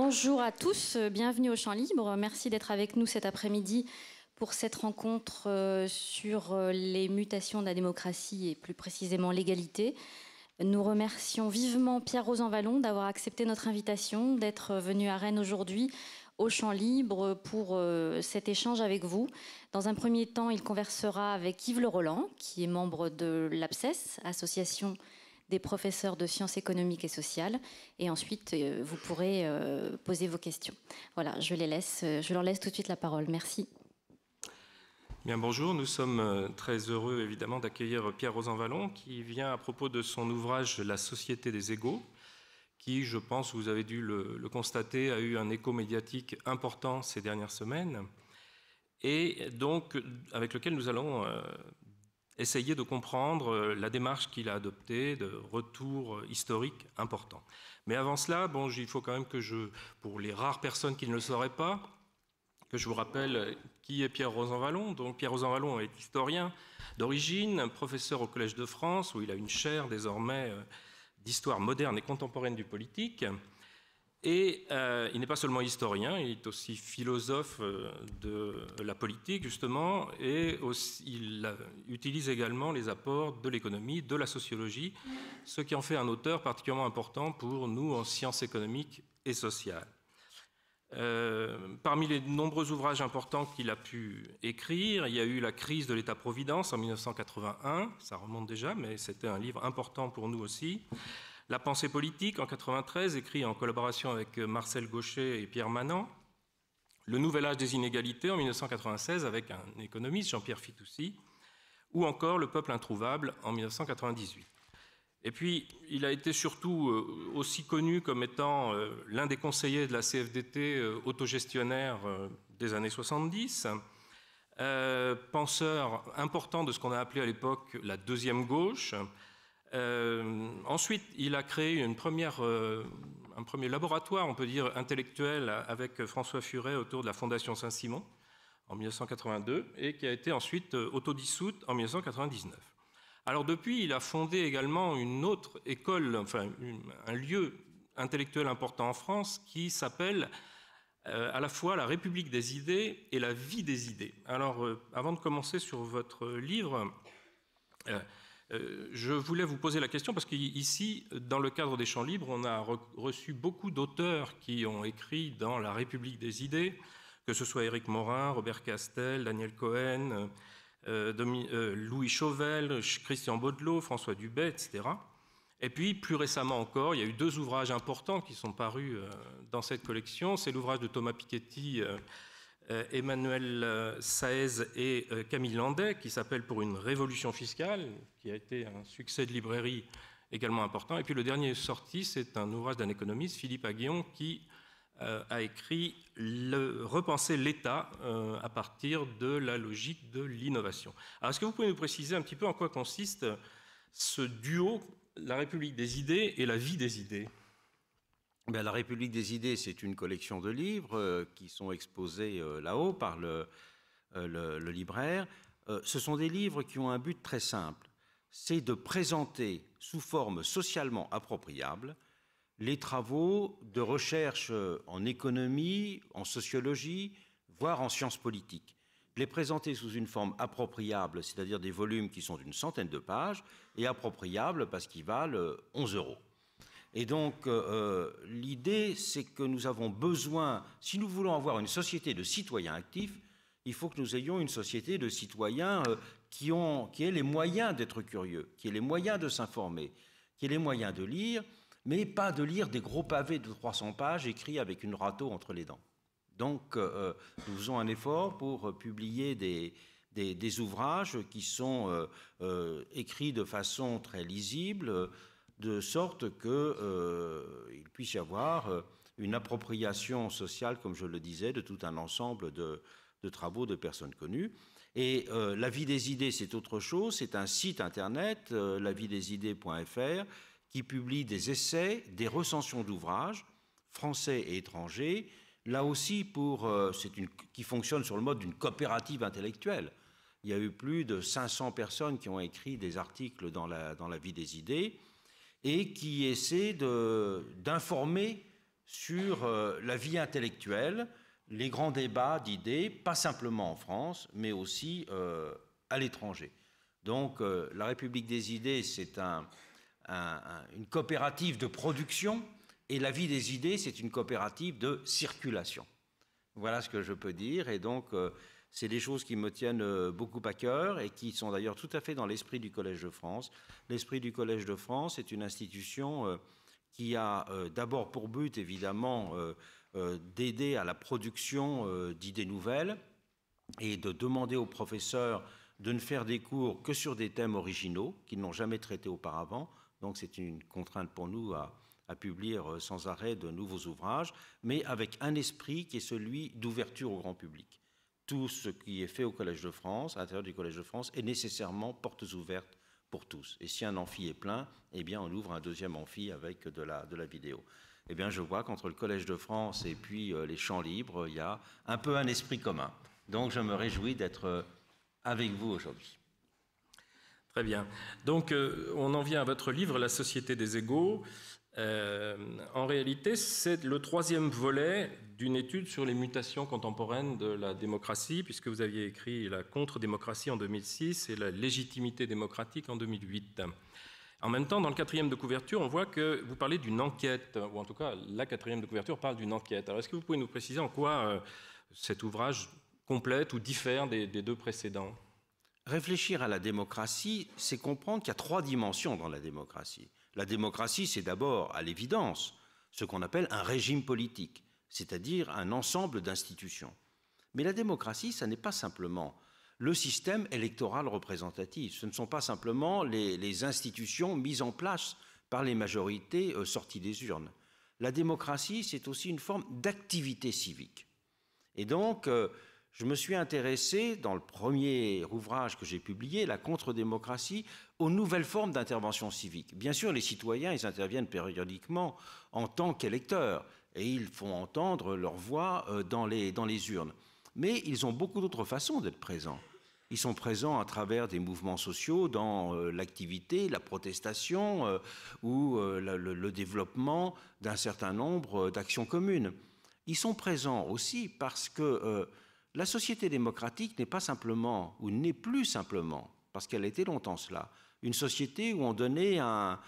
Bonjour à tous, euh, bienvenue au Champ Libre. Merci d'être avec nous cet après-midi pour cette rencontre euh, sur euh, les mutations de la démocratie et plus précisément l'égalité. Nous remercions vivement Pierre Vallon d'avoir accepté notre invitation, d'être venu à Rennes aujourd'hui au champ libre pour cet échange avec vous. Dans un premier temps, il conversera avec Yves Le Roland, qui est membre de l'ABSES, association des professeurs de sciences économiques et sociales. Et ensuite, euh, vous pourrez euh, poser vos questions. Voilà, je, les laisse, euh, je leur laisse tout de suite la parole. Merci. Bien, bonjour, nous sommes très heureux évidemment d'accueillir Pierre Rosanvallon qui vient à propos de son ouvrage La société des égaux, qui, je pense, vous avez dû le, constater, a eu un écho médiatique important ces dernières semaines, et donc avec lequel nous allons essayer de comprendre euh, la démarche qu'il a adoptée de retour euh, historique important. Mais avant cela, bon, il faut quand même que je, pour les rares personnes qui ne le sauraient pas, que je vous rappelle euh, qui est Pierre Rosanvallon. Donc Pierre Rosanvallon est historien d'origine, professeur au Collège de France, où il a une chaire désormais d'histoire moderne et contemporaine du politique. Et euh, il n'est pas seulement historien, il est aussi philosophe euh, de la politique, justement, et aussi, il euh, utilise également les apports de l'économie, de la sociologie, ce qui en fait un auteur particulièrement important pour nous en sciences économiques et sociales. parmi les nombreux ouvrages importants qu'il a pu écrire, il y a eu La crise de l'État-providence en 1981, ça remonte déjà, mais c'était un livre important pour nous aussi. La pensée politique en 1993, écrit en collaboration avec euh, Marcel Gaucher et Pierre Manant. Le nouvel âge des inégalités en 1996 avec un économiste, Jean-Pierre Fitoussi. Ou encore Le peuple introuvable en 1998. Et puis, il a été surtout euh, aussi connu comme étant euh, l'un des conseillers de la CFDT autogestionnaire des années 70, penseur important de ce qu'on a appelé à l'époque la deuxième gauche, euh, ensuite, il a créé une première, euh, un premier laboratoire, on peut dire, intellectuel avec François Furet autour de la Fondation Saint-Simon en 1982 et qui a été ensuite euh, autodissoute en 1999. Alors depuis, il a fondé également une autre école, enfin un lieu intellectuel important en France qui s'appelle à la fois la République des idées et la vie des idées. Alors avant de commencer sur votre livre, euh, je voulais vous poser la question parce qu'ici, dans le cadre des champs libres, on a reçu beaucoup d'auteurs qui ont écrit dans la République des idées, que ce soit Éric Morin, Robert Castel, Daniel Cohen, euh, euh, Louis Chauvel, Christian Baudelot, François Dubet, etc. Et puis, plus récemment encore, il y a eu deux ouvrages importants qui sont parus dans cette collection. C'est l'ouvrage de Thomas Piketty, euh, Emmanuel euh, Saez et euh, Camille Landais, qui s'appellent Pour une révolution fiscale, qui a été un succès de librairie également important. Et puis le dernier sorti, c'est un ouvrage d'un économiste, Philippe Aguillon, qui a écrit Repenser l'État à partir de la logique de l'innovation. Alors, est-ce que vous pouvez nous préciser un petit peu en quoi consiste ce duo, la République des idées et la vie des idées ben, la République des idées, c'est une collection de livres euh, qui sont exposés euh, là-haut par le, euh, libraire. ce sont des livres qui ont un but très simple, c'est de présenter sous forme socialement appropriable les travaux de recherche en économie, en sociologie, voire en sciences politiques. Les présenter sous une forme appropriable, c'est-à-dire des volumes qui sont d'une centaine de pages, et appropriables parce qu'ils valent 11 euros. Et donc, euh, euh, l'idée, c'est que nous avons besoin, si nous voulons avoir une société de citoyens actifs, il faut que nous ayons une société de citoyens euh, qui, ont, qui aient les moyens d'être curieux, qui ait les moyens de s'informer, qui ait les moyens de lire, mais pas de lire des gros pavés de 300 pages écrits avec une râteau entre les dents. Donc, nous faisons un effort pour publier des, des ouvrages qui sont écrits de façon très lisible de sorte qu'il euh, puisse y avoir euh, une appropriation sociale, comme je le disais, de tout un ensemble de, travaux de personnes connues. Et euh, la vie des idées, c'est autre chose, c'est un site internet, des lavidesidées.fr, qui publie des essais, des recensions d'ouvrages, français et étrangers, là aussi pour, qui fonctionne sur le mode d'une coopérative intellectuelle. Il y a eu plus de 500 personnes qui ont écrit des articles dans la vie des idées et qui essaie d'informer sur euh, la vie intellectuelle, les grands débats d'idées, pas simplement en France, mais aussi euh, à l'étranger. Donc euh, la République des idées, c'est une coopérative de production, et la vie des idées, c'est une coopérative de circulation. Voilà ce que je peux dire, et donc c'est des choses qui me tiennent euh, beaucoup à cœur et qui sont d'ailleurs tout à fait dans l'esprit du Collège de France. L'esprit du Collège de France est une institution euh, qui a euh, d'abord pour but, évidemment, d'aider à la production d'idées nouvelles et de demander aux professeurs de ne faire des cours que sur des thèmes originaux qu'ils n'ont jamais traités auparavant. Donc c'est une contrainte pour nous à, à publier sans arrêt de nouveaux ouvrages, mais avec un esprit qui est celui d'ouverture au grand public tout ce qui est fait au Collège de France, à l'intérieur du Collège de France, est nécessairement portes ouvertes pour tous. Et si un amphi est plein, eh bien, on ouvre un deuxième amphi avec de la, de la vidéo. Eh bien, je vois qu'entre le Collège de France et puis euh, les champs libres, il y a un peu un esprit commun. Donc, je me réjouis d'être euh, avec vous aujourd'hui. Très bien. Donc, euh, on en vient à votre livre, La société des égaux. Euh, en réalité, c'est le troisième volet d'une étude sur les mutations contemporaines de la démocratie, puisque vous aviez écrit la contre-démocratie en 2006 et la légitimité démocratique en 2008. En même temps, dans le quatrième de couverture, on voit que vous parlez d'une enquête, ou en tout cas, la quatrième de couverture parle d'une enquête. Alors, est-ce que vous pouvez nous préciser en quoi euh, cet ouvrage complète ou diffère des deux précédents Réfléchir à la démocratie, c'est comprendre qu'il y a trois dimensions dans la démocratie. La démocratie, c'est d'abord, à l'évidence, ce qu'on appelle un régime politique, c'est-à-dire un ensemble d'institutions. Mais la démocratie, ce n'est pas simplement le système électoral représentatif. Ce ne sont pas simplement les, institutions mises en place par les majorités euh, sorties des urnes. La démocratie, c'est aussi une forme d'activité civique. Et donc, euh, je me suis intéressé, dans le premier ouvrage que j'ai publié, La contre-démocratie, aux nouvelles formes d'intervention civique. Bien sûr, les citoyens, ils interviennent périodiquement en tant qu'électeurs, et ils font entendre leur voix euh, dans les, dans les urnes. Mais ils ont beaucoup d'autres façons d'être présents. Ils sont présents à travers des mouvements sociaux, dans euh, l'activité, la protestation euh, ou le, le développement d'un certain nombre d'actions communes. Ils sont présents aussi parce que la société démocratique n'est pas simplement, ou n'est plus simplement, parce qu'elle a été longtemps cela, une société où on donnait un,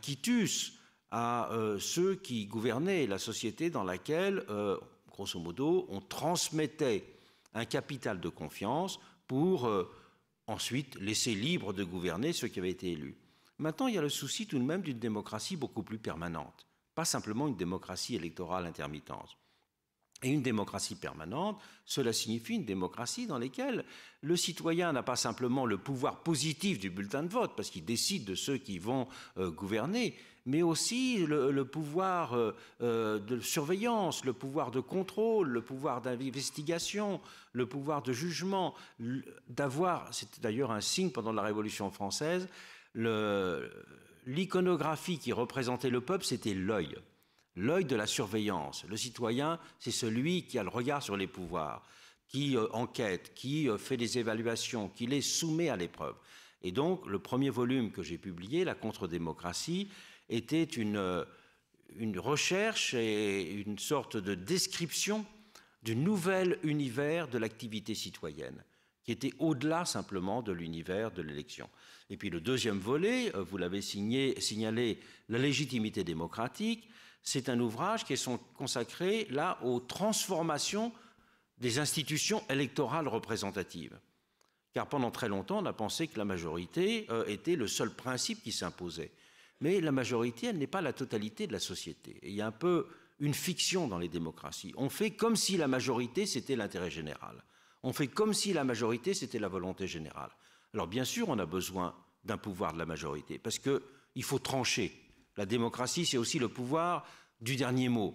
quitus à euh, ceux qui gouvernaient la société dans laquelle, euh, grosso modo, on transmettait un capital de confiance pour euh, ensuite laisser libre de gouverner ceux qui avaient été élus. Maintenant, il y a le souci tout de même d'une démocratie beaucoup plus permanente, pas simplement une démocratie électorale intermittente. Et une démocratie permanente, cela signifie une démocratie dans laquelle le citoyen n'a pas simplement le pouvoir positif du bulletin de vote, parce qu'il décide de ceux qui vont euh, gouverner, mais aussi le, pouvoir euh, euh, de surveillance, le pouvoir de contrôle, le pouvoir d'investigation, le pouvoir de jugement, d'avoir, c'était d'ailleurs un signe pendant la Révolution française, l'iconographie qui représentait le peuple, c'était l'œil l'œil de la surveillance. Le citoyen, c'est celui qui a le regard sur les pouvoirs, qui euh, enquête, qui euh, fait des évaluations, qui les soumet à l'épreuve. Et donc, le premier volume que j'ai publié, La contre-démocratie, était une, euh, une recherche et une sorte de description du nouvel univers de l'activité citoyenne, qui était au-delà simplement de l'univers de l'élection. Et puis le deuxième volet, vous l'avez signé, signalé, la légitimité démocratique, c'est un ouvrage qui est consacré là aux transformations des institutions électorales représentatives. Car pendant très longtemps, on a pensé que la majorité euh, était le seul principe qui s'imposait. Mais la majorité, elle n'est pas la totalité de la société. il y a un peu une fiction dans les démocraties. On fait comme si la majorité, c'était l'intérêt général. On fait comme si la majorité, c'était la volonté générale. Alors bien sûr, on a besoin d'un pouvoir de la majorité, parce qu'il faut trancher la démocratie, c'est aussi le pouvoir du dernier mot.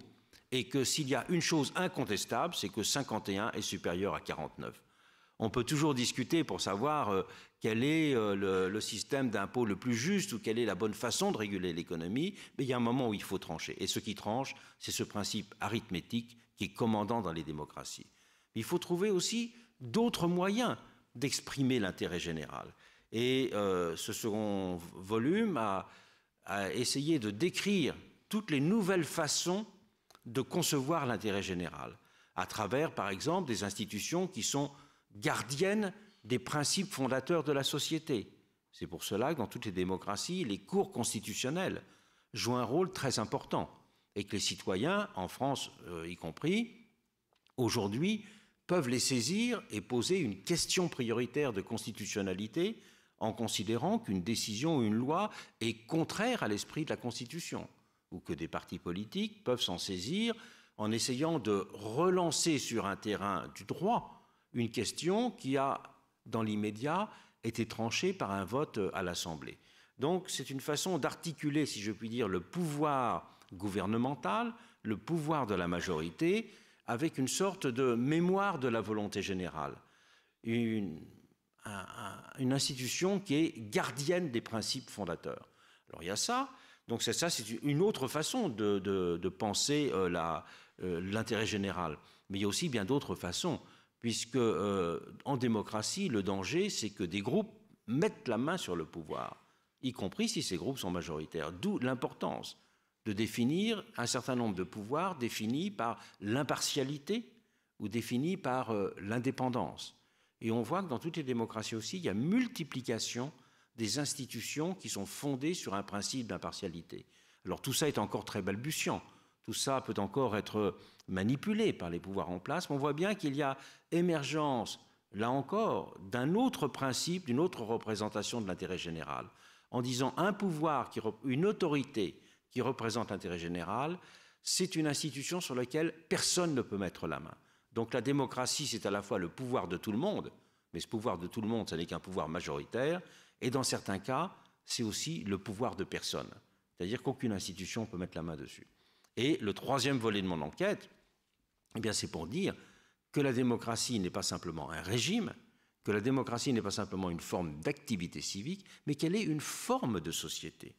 Et que s'il y a une chose incontestable, c'est que 51 est supérieur à 49. On peut toujours discuter pour savoir euh, quel est euh, le, système d'impôt le plus juste ou quelle est la bonne façon de réguler l'économie, mais il y a un moment où il faut trancher. Et ce qui tranche, c'est ce principe arithmétique qui est commandant dans les démocraties. il faut trouver aussi d'autres moyens d'exprimer l'intérêt général. Et euh, ce second volume a à essayer de décrire toutes les nouvelles façons de concevoir l'intérêt général, à travers, par exemple, des institutions qui sont gardiennes des principes fondateurs de la société. C'est pour cela que dans toutes les démocraties, les cours constitutionnels jouent un rôle très important et que les citoyens, en France euh, y compris, aujourd'hui, peuvent les saisir et poser une question prioritaire de constitutionnalité en considérant qu'une décision ou une loi est contraire à l'esprit de la Constitution, ou que des partis politiques peuvent s'en saisir en essayant de relancer sur un terrain du droit une question qui a, dans l'immédiat, été tranchée par un vote à l'Assemblée. Donc c'est une façon d'articuler, si je puis dire, le pouvoir gouvernemental, le pouvoir de la majorité, avec une sorte de mémoire de la volonté générale. Une, une institution qui est gardienne des principes fondateurs. Alors il y a ça. Donc c'est ça, c'est une autre façon de, penser euh, euh, l'intérêt général. Mais il y a aussi bien d'autres façons, puisque euh, en démocratie, le danger, c'est que des groupes mettent la main sur le pouvoir, y compris si ces groupes sont majoritaires. D'où l'importance de définir un certain nombre de pouvoirs définis par l'impartialité ou définis par l'indépendance. Et on voit que dans toutes les démocraties aussi, il y a multiplication des institutions qui sont fondées sur un principe d'impartialité. Alors tout ça est encore très balbutiant. Tout ça peut encore être manipulé par les pouvoirs en place. Mais on voit bien qu'il y a émergence, là encore, d'un autre principe, d'une autre représentation de l'intérêt général. En disant un pouvoir, une autorité qui représente l'intérêt général, c'est une institution sur laquelle personne ne peut mettre la main. Donc la démocratie, c'est à la fois le pouvoir de tout le monde, mais ce pouvoir de tout le monde, ce n'est qu'un pouvoir majoritaire, et dans certains cas, c'est aussi le pouvoir de personne. C'est-à-dire qu'aucune institution ne peut mettre la main dessus. Et le troisième volet de mon enquête, eh c'est pour dire que la démocratie n'est pas simplement un régime, que la démocratie n'est pas simplement une forme d'activité civique, mais qu'elle est une forme de société.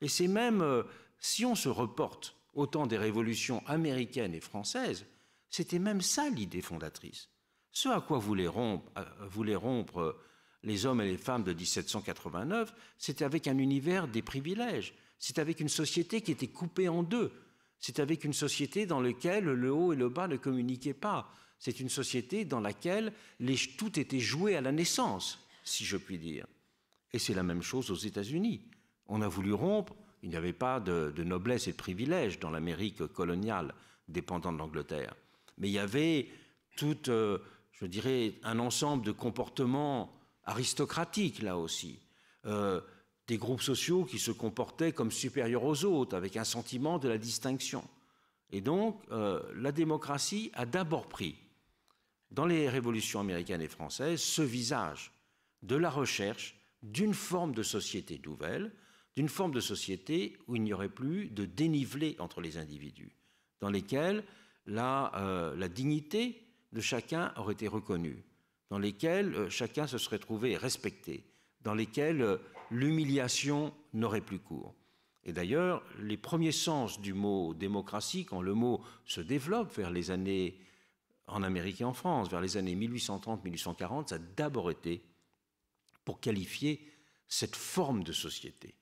Et c'est même, euh, si on se reporte au temps des révolutions américaines et françaises, c'était même ça l'idée fondatrice. Ce à quoi voulaient rompre, euh, euh, les hommes et les femmes de 1789, c'était avec un univers des privilèges, c'est avec une société qui était coupée en deux, c'est avec une société dans laquelle le haut et le bas ne communiquaient pas, c'est une société dans laquelle tout était joué à la naissance, si je puis dire. Et c'est la même chose aux États-Unis. On a voulu rompre, il n'y avait pas de, de noblesse et de privilèges dans l'Amérique coloniale dépendant de l'Angleterre mais il y avait tout, euh, je dirais, un ensemble de comportements aristocratiques là aussi. Euh, des groupes sociaux qui se comportaient comme supérieurs aux autres, avec un sentiment de la distinction. Et donc, euh, la démocratie a d'abord pris, dans les révolutions américaines et françaises, ce visage de la recherche d'une forme de société nouvelle, d'une forme de société où il n'y aurait plus de dénivelé entre les individus, dans lesquels la, euh, la dignité de chacun aurait été reconnue, dans lesquelles euh, chacun se serait trouvé respecté, dans lesquelles euh, l'humiliation n'aurait plus cours. Et d'ailleurs, les premiers sens du mot démocratie, quand le mot se développe vers les années en Amérique et en France, vers les années 1830-1840, ça a d'abord été pour qualifier cette forme de société,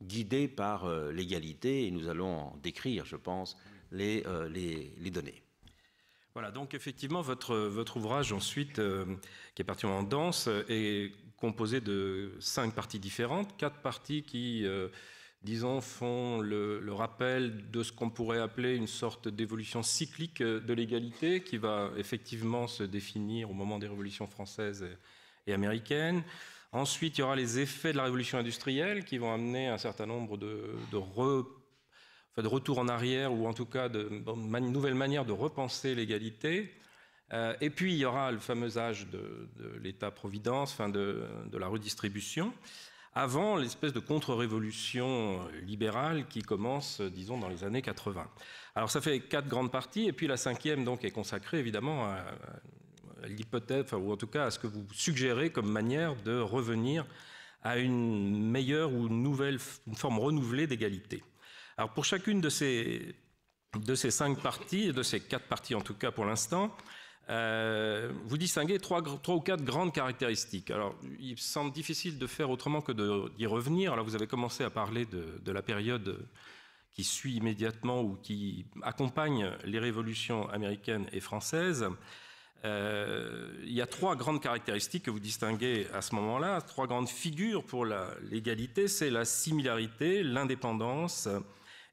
guidée par l'égalité, et nous allons en décrire, je pense, euh, les, données. Voilà, donc effectivement, votre, ouvrage ensuite, euh, qui est parti en danse, euh, est composé de cinq parties différentes, quatre parties qui, disons, font le, rappel de ce qu'on pourrait appeler une sorte d'évolution cyclique de l'égalité, qui va effectivement se définir au moment des révolutions françaises et, américaines. Ensuite, il y aura les effets de la révolution industrielle qui vont amener un certain nombre de, de de retour en arrière ou en tout cas de, une nouvelle manière de repenser l'égalité. Euh, et puis il y aura le fameux âge de, l'État-providence, enfin de, la redistribution, avant l'espèce de contre-révolution euh, libérale qui commence, euh, disons, dans les années 80. Alors ça fait quatre grandes parties, et puis la cinquième donc est consacrée évidemment à, l'hypothèse, enfin, ou en tout cas à ce que vous suggérez comme manière de revenir à une meilleure ou une nouvelle une forme renouvelée d'égalité. Alors pour chacune de ces, de ces cinq parties, de ces quatre parties en tout cas pour l'instant, euh, vous distinguez trois, trois, ou quatre grandes caractéristiques. Alors, il semble difficile de faire autrement que d'y revenir. Alors, vous avez commencé à parler de, la période qui suit immédiatement ou qui accompagne les révolutions américaines et françaises. Euh, il y a trois grandes caractéristiques que vous distinguez à ce moment-là, trois grandes figures pour l'égalité, c'est la similarité, l'indépendance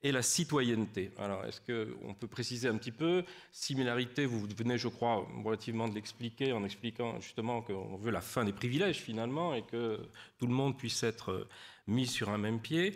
et la citoyenneté. Alors, est-ce qu'on peut préciser un petit peu Similarité, vous venez, je crois, relativement de l'expliquer en expliquant justement qu'on veut la fin des privilèges finalement et que tout le monde puisse être euh, mis sur un même pied.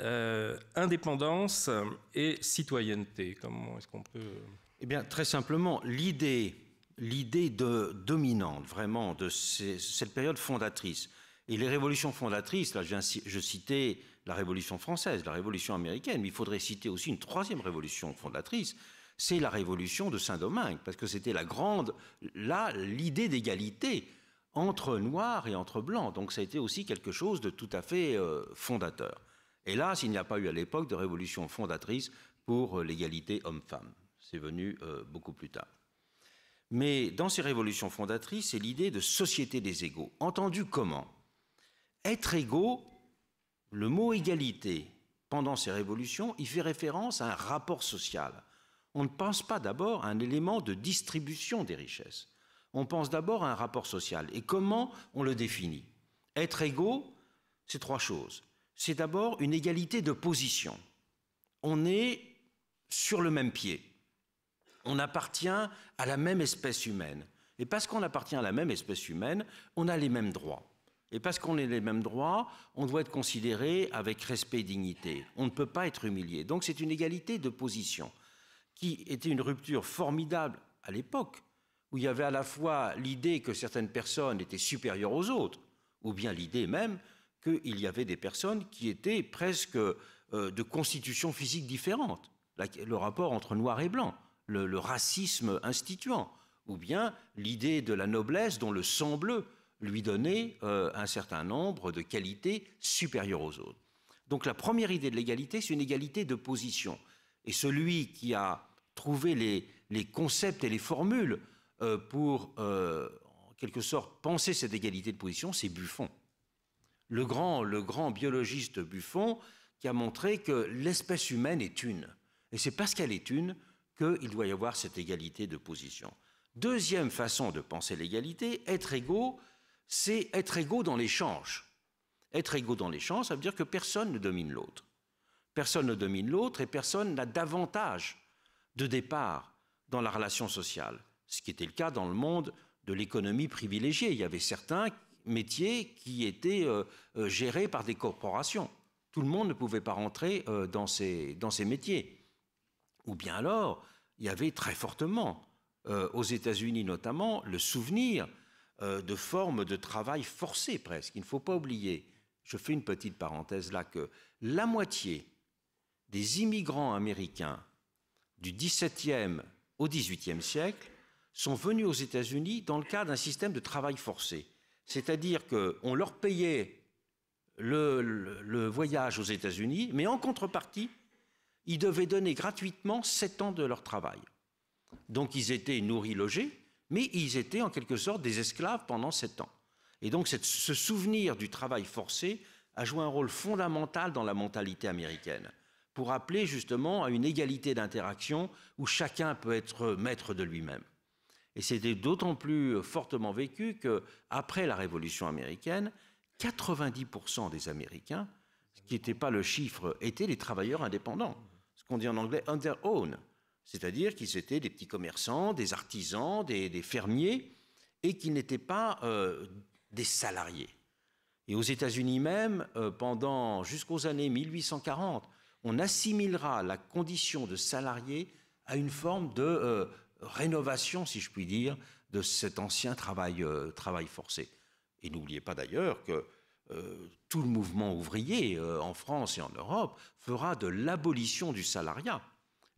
Euh, indépendance et citoyenneté, comment est-ce qu'on peut... Euh, eh bien, très simplement, l'idée, l'idée de dominante vraiment de cette période fondatrice, et les révolutions fondatrices, là je citais la Révolution française, la Révolution américaine, mais il faudrait citer aussi une troisième révolution fondatrice, c'est la Révolution de Saint-Domingue, parce que c'était la grande, là, l'idée d'égalité entre noirs et entre blancs. Donc ça a été aussi quelque chose de tout à fait euh, fondateur. Hélas, il n'y a pas eu à l'époque de révolution fondatrice pour euh, l'égalité homme-femme. C'est venu euh, beaucoup plus tard. Mais dans ces révolutions fondatrices, c'est l'idée de société des égaux. Entendu comment Être égaux le mot égalité, pendant ces révolutions, il fait référence à un rapport social. On ne pense pas d'abord à un élément de distribution des richesses. On pense d'abord à un rapport social. Et comment on le définit Être égaux, c'est trois choses. C'est d'abord une égalité de position. On est sur le même pied. On appartient à la même espèce humaine. Et parce qu'on appartient à la même espèce humaine, on a les mêmes droits. Et parce qu'on ait les mêmes droits, on doit être considéré avec respect et dignité. On ne peut pas être humilié. Donc c'est une égalité de position qui était une rupture formidable à l'époque, où il y avait à la fois l'idée que certaines personnes étaient supérieures aux autres, ou bien l'idée même qu'il y avait des personnes qui étaient presque euh, de constitution physique différente. le rapport entre noir et blanc, le, le racisme instituant, ou bien l'idée de la noblesse dont le sang bleu lui donner euh, un certain nombre de qualités supérieures aux autres. Donc la première idée de l'égalité, c'est une égalité de position. Et celui qui a trouvé les, concepts et les formules euh, pour, euh, en quelque sorte, penser cette égalité de position, c'est Buffon. grand, le grand biologiste Buffon qui a montré que l'espèce humaine est une. Et c'est parce qu'elle est une qu'il doit y avoir cette égalité de position. Deuxième façon de penser l'égalité, être égaux, c'est être égaux dans l'échange. Être égaux dans l'échange, ça veut dire que personne ne domine l'autre. Personne ne domine l'autre et personne n'a davantage de départ dans la relation sociale, ce qui était le cas dans le monde de l'économie privilégiée. Il y avait certains métiers qui étaient euh, euh, gérés par des corporations. Tout le monde ne pouvait pas rentrer euh, dans, ces, métiers. Ou bien alors, il y avait très fortement, aux États-Unis notamment, le souvenir euh, de formes de travail forcées presque. Il ne faut pas oublier, je fais une petite parenthèse là, que la moitié des immigrants américains du XVIIe au XVIIIe siècle sont venus aux États-Unis dans le cadre d'un système de travail forcé. C'est-à-dire qu'on leur payait le, le voyage aux États-Unis, mais en contrepartie, ils devaient donner gratuitement 7 ans de leur travail. Donc ils étaient nourris, logés, mais ils étaient en quelque sorte des esclaves pendant sept ans. Et donc ce souvenir du travail forcé a joué un rôle fondamental dans la mentalité américaine, pour appeler justement à une égalité d'interaction où chacun peut être maître de lui-même. Et c'était d'autant plus euh, fortement vécu que après la Révolution américaine, 90% des Américains, ce qui n'était pas le chiffre, étaient des travailleurs indépendants, ce qu'on dit en anglais their own. C'est-à-dire qu'ils étaient des petits commerçants, des artisans, des, fermiers, et qu'ils n'étaient pas euh, des salariés. Et aux États-Unis même, euh, pendant jusqu'aux années 1840, on assimilera la condition de salarié à une forme de euh, rénovation, si je puis dire, de cet ancien travail, forcé. Et n'oubliez pas d'ailleurs que tout le mouvement ouvrier en France et en Europe fera de l'abolition du salariat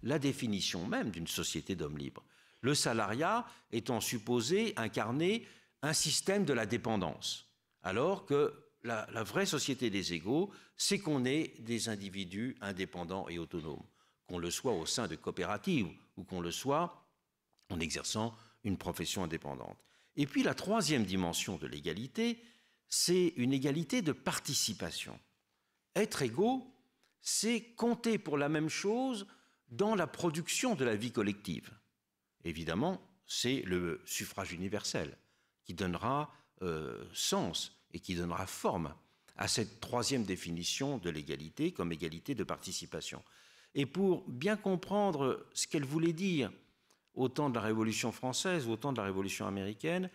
la définition même d'une société d'hommes libres. Le salariat étant supposé incarner un système de la dépendance, alors que la vraie société des égaux, c'est qu'on est des individus indépendants et autonomes, qu'on le soit au sein de coopératives ou qu'on le soit en exerçant une profession indépendante. Et puis la troisième dimension de l'égalité, c'est une égalité de participation. Être égaux, c'est compter pour la même chose dans la production de la vie collective. Évidemment, c'est le suffrage universel qui donnera euh, sens et qui donnera forme à cette troisième définition de l'égalité comme égalité de participation. Et pour bien comprendre ce qu'elle voulait dire au temps de la Révolution française ou au temps de la Révolution américaine,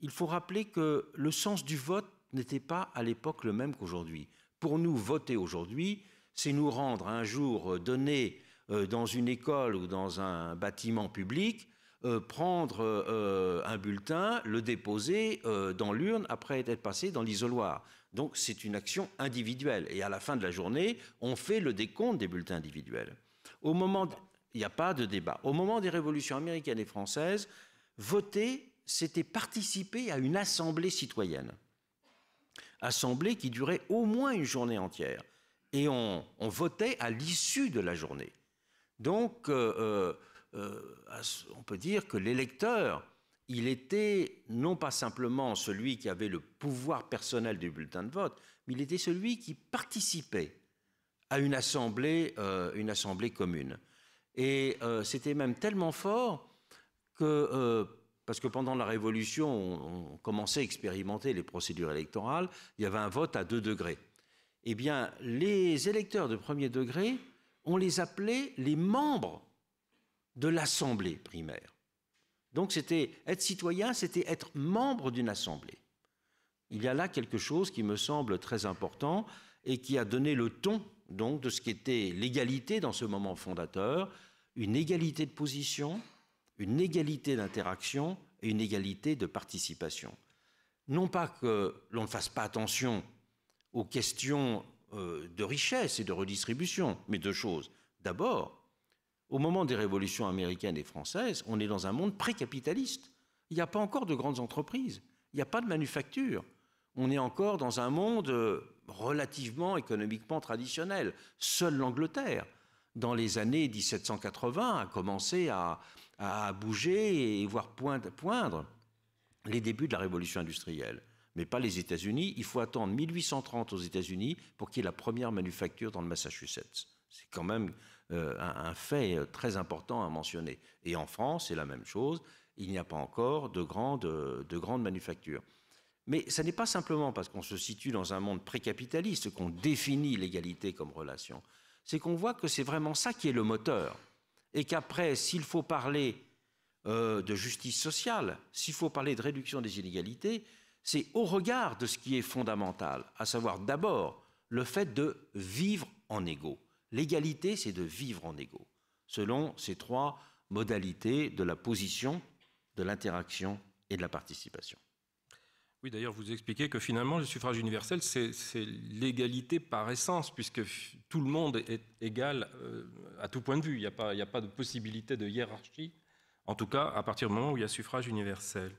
il faut rappeler que le sens du vote n'était pas à l'époque le même qu'aujourd'hui. Pour nous, voter aujourd'hui, c'est nous rendre un jour euh, donné euh, dans une école ou dans un bâtiment public, euh, prendre euh, un bulletin, le déposer dans l'urne après être passé dans l'isoloir. Donc c'est une action individuelle. Et à la fin de la journée, on fait le décompte des bulletins individuels. Au moment, il n'y a pas de débat. Au moment des révolutions américaines et françaises, voter, c'était participer à une assemblée citoyenne. Assemblée qui durait au moins une journée entière. Et on votait à l'issue de la journée. Donc, euh, euh, euh, on peut dire que l'électeur, il était non pas simplement celui qui avait le pouvoir personnel du bulletin de vote, mais il était celui qui participait à une assemblée, commune. Et c'était même tellement fort que parce que pendant la Révolution, on, commençait à expérimenter les procédures électorales, il y avait un vote à deux degrés. Eh bien, les électeurs de premier degré on les appelait les membres de l'assemblée primaire. Donc c'était être citoyen, c'était être membre d'une assemblée. Il y a là quelque chose qui me semble très important et qui a donné le ton donc de ce qu'était l'égalité dans ce moment fondateur, une égalité de position, une égalité d'interaction et une égalité de participation. Non pas que l'on ne fasse pas attention aux questions euh, de richesse et de redistribution, mais deux choses. D'abord, au moment des révolutions américaines et françaises, on est dans un monde précapitaliste Il n'y a pas encore de grandes entreprises, il n'y a pas de manufactures On est encore dans un monde euh, relativement économiquement traditionnel. Seule l'Angleterre, dans les années 1780, a commencé à, à bouger et voir poindre les débuts de la révolution industrielle mais pas les États-Unis. Il faut attendre 1830 aux États-Unis pour qu'il y ait la première manufacture dans le Massachusetts. C'est quand même euh, un, fait euh, très important à mentionner. Et en France, c'est la même chose. Il n'y a pas encore de grandes, euh, de grandes manufactures. Mais ce n'est pas simplement parce qu'on se situe dans un monde précapitaliste qu'on définit l'égalité comme relation. C'est qu'on voit que c'est vraiment ça qui est le moteur. Et qu'après, s'il faut parler de justice sociale, s'il faut parler de réduction des inégalités, c'est au regard de ce qui est fondamental, à savoir d'abord le fait de vivre en égo. L'égalité, c'est de vivre en égo, selon ces trois modalités de la position, de l'interaction et de la participation. Oui, d'ailleurs, vous expliquez que finalement, le suffrage universel, c'est l'égalité par essence, puisque tout le monde est égal euh, à tout point de vue. Il n'y a, pas de possibilité de hiérarchie, en tout cas à partir du moment où il y a suffrage universel.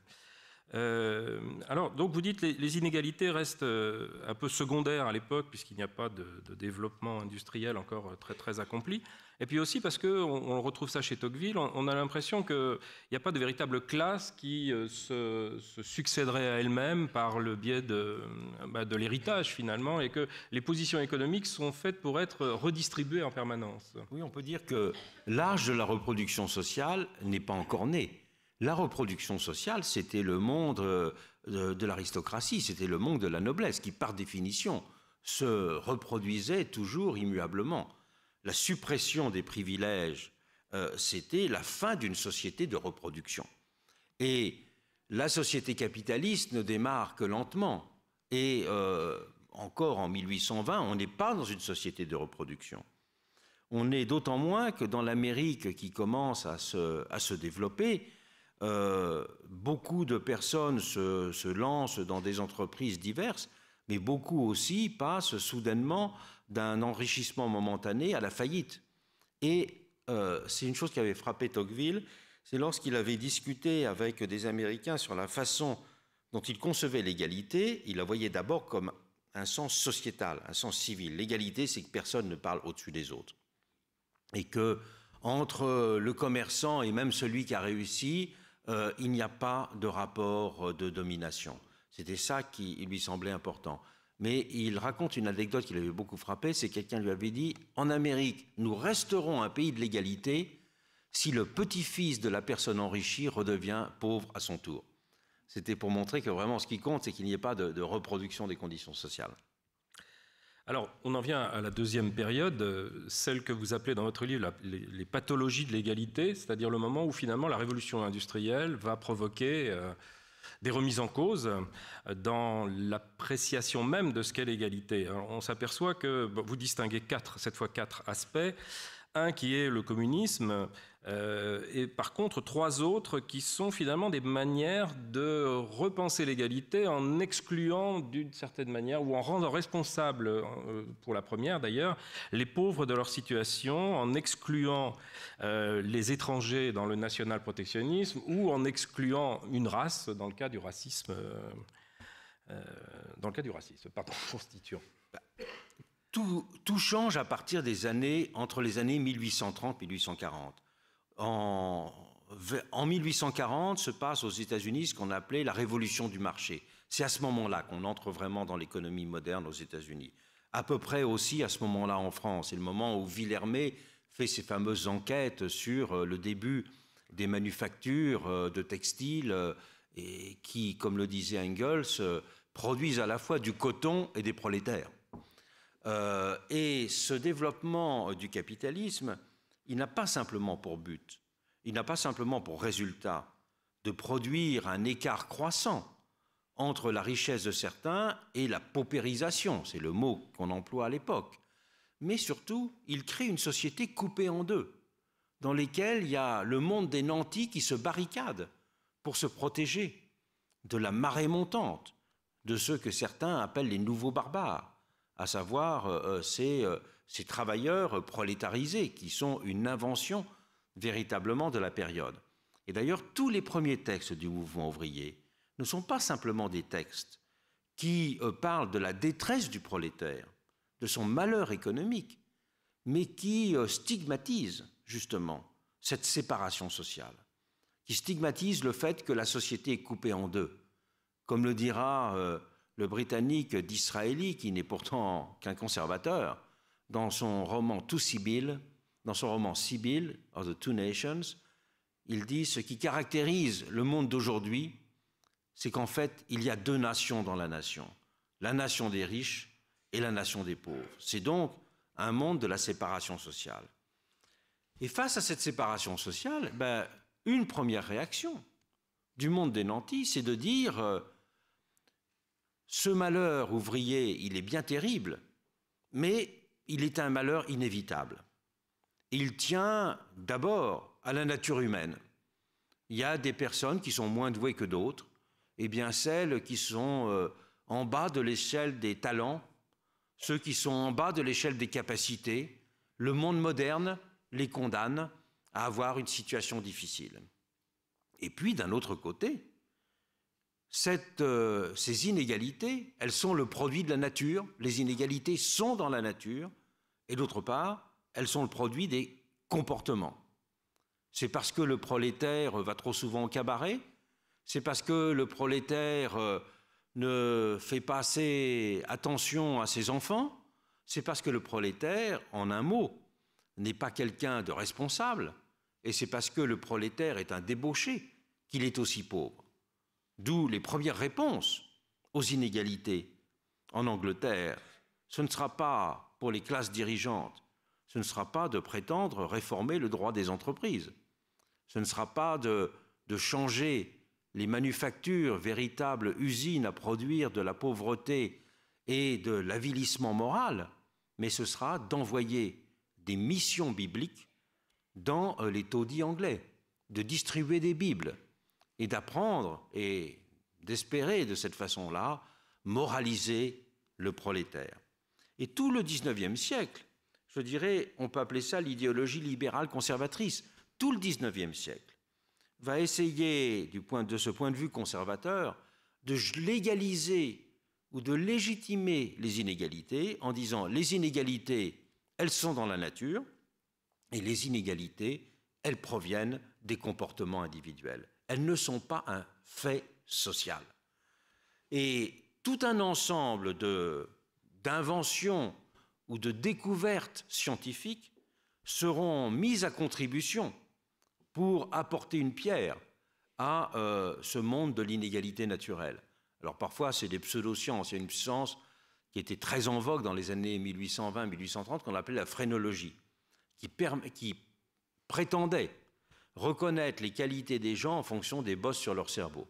Euh, alors, donc vous dites les, les inégalités restent euh, un peu secondaires à l'époque puisqu'il n'y a pas de, développement industriel encore euh, très très accompli. Et puis aussi parce que on, retrouve ça chez Tocqueville, on, a l'impression qu'il n'y a pas de véritable classe qui se, se succéderait à elle-même par le biais bah, de l'héritage finalement, et que les positions économiques sont faites pour être redistribuées en permanence. Oui, on peut dire que l'âge de la reproduction sociale n'est pas encore né. La reproduction sociale, c'était le monde euh, de, l'aristocratie, c'était le monde de la noblesse, qui par définition se reproduisait toujours immuablement. La suppression des privilèges, euh, c'était la fin d'une société de reproduction. Et la société capitaliste ne démarre que lentement. Et euh, encore en 1820, on n'est pas dans une société de reproduction. On est d'autant moins que dans l'Amérique qui commence à se développer, euh, beaucoup de personnes se, lancent dans des entreprises diverses, mais beaucoup aussi passent soudainement d'un enrichissement momentané à la faillite. Et euh, c'est une chose qui avait frappé Tocqueville, c'est lorsqu'il avait discuté avec des Américains sur la façon dont il concevait l'égalité, il la voyait d'abord comme un sens sociétal, un sens civil. L'égalité, c'est que personne ne parle au-dessus des autres. Et que entre le commerçant et même celui qui a réussi, euh, il n'y a pas de rapport euh, de domination. C'était ça qui lui semblait important. Mais il raconte une anecdote qui l'avait beaucoup frappé, c'est quelqu'un lui avait dit, en Amérique, nous resterons un pays de l'égalité si le petit-fils de la personne enrichie redevient pauvre à son tour. C'était pour montrer que vraiment ce qui compte, c'est qu'il n'y ait pas de reproduction des conditions sociales. Alors, on en vient à la deuxième période, euh, celle que vous appelez dans votre livre les, pathologies de l'égalité, c'est-à-dire le moment où finalement la révolution industrielle va provoquer euh, des remises en cause euh, dans l'appréciation même de ce qu'est l'égalité. On s'aperçoit que vous distinguez quatre, cette fois quatre aspects. Un qui est le communisme, euh, et par contre trois autres qui sont finalement des manières de repenser l'égalité en excluant d'une certaine manière, ou en rendant responsable euh, pour la première d'ailleurs, les pauvres de leur situation, en excluant euh, les étrangers dans le national-protectionnisme, ou en excluant une race dans le cas du racisme. dans le cas du racisme, pardon, constituant. Tout, change à partir des années, entre les années 1830-1840. En, en 1840 se passe aux États-Unis ce qu'on appelait la révolution du marché. C'est à ce moment-là qu'on entre vraiment dans l'économie moderne aux États-Unis. À peu près aussi à ce moment-là en France. C'est le moment où Villermé fait ses fameuses enquêtes sur euh, le début des manufactures euh, de textiles euh, et qui, comme le disait Engels, produisent à la fois du coton et des prolétaires. Euh, et ce développement euh, du capitalisme, il n'a pas simplement pour but, il n'a pas simplement pour résultat de produire un écart croissant entre la richesse de certains et la paupérisation, c'est le mot qu'on emploie à l'époque. Mais surtout, il crée une société coupée en deux, dans lesquelles il y a le monde des nantis qui se barricade pour se protéger de la marée montante, de ceux que certains appellent les nouveaux barbares à savoir euh, euh, ces, euh, ces travailleurs prolétarisés qui sont une invention véritablement de la période. Et d'ailleurs, tous les premiers textes du mouvement ouvrier ne sont pas simplement des textes qui parlent de la détresse du prolétaire, de son malheur économique, mais qui stigmatisent justement cette séparation sociale, qui stigmatisent le fait que la société est coupée en deux. Comme le dira le Britannique d'Israéli, qui n'est pourtant qu'un conservateur, dans son roman Tout Sibyl, dans son roman Sibyl, of the Two Nations, il dit ce qui caractérise le monde d'aujourd'hui, c'est qu'en fait, il y a deux nations dans la nation, la nation des riches et la nation des pauvres. C'est donc un monde de la séparation sociale. Et face à cette séparation sociale, ben, une première réaction du monde des nantis, c'est de dire euh, ce malheur ouvrier, il est bien terrible, mais il est un malheur inévitable. Il tient d'abord à la nature humaine. Il y a des personnes qui sont moins douées que d'autres, et eh bien celles qui sont euh, en bas de l'échelle des talents, ceux qui sont en bas de l'échelle des capacités, le monde moderne les condamne à avoir une situation difficile. Et puis d'un autre côté, cette, euh, ces inégalités, elles sont le produit de la nature, les inégalités sont dans la nature, et d'autre part, elles sont le produit des comportements. C'est parce que le prolétaire euh, va trop souvent au cabaret, c'est parce que le prolétaire euh, ne fait pas assez attention à ses enfants, c'est parce que le prolétaire, en un mot, n'est pas quelqu'un de responsable, et c'est parce que le prolétaire est un débauché qu'il est aussi pauvre. D'où les premières réponses aux inégalités en Angleterre. Ce ne sera pas pour les classes dirigeantes, ce ne sera pas de prétendre réformer le droit des entreprises, ce ne sera pas de, changer les manufactures, véritables usines à produire de la pauvreté et de l'avilissement moral, mais ce sera d'envoyer des missions bibliques dans euh, les taudis anglais, de distribuer des Bibles, et d'apprendre et d'espérer de cette façon-là moraliser le prolétaire. Et tout le 19e siècle, je dirais, on peut appeler ça l'idéologie libérale conservatrice, tout le 19e siècle, va essayer, du point, de ce point de vue conservateur, de légaliser ou de légitimer les inégalités en disant les inégalités, elles sont dans la nature, et les inégalités, elles proviennent des comportements individuels. Elles ne sont pas un fait social. Et tout un ensemble d'inventions ou de découvertes scientifiques seront mises à contribution pour apporter une pierre à euh, ce monde de l'inégalité naturelle. Alors parfois, c'est des pseudo-sciences. Il y a une science qui était très en vogue dans les années 1820-1830 qu'on appelait la phrénologie, qui prétendait reconnaître les qualités des gens en fonction des bosses sur leur cerveau.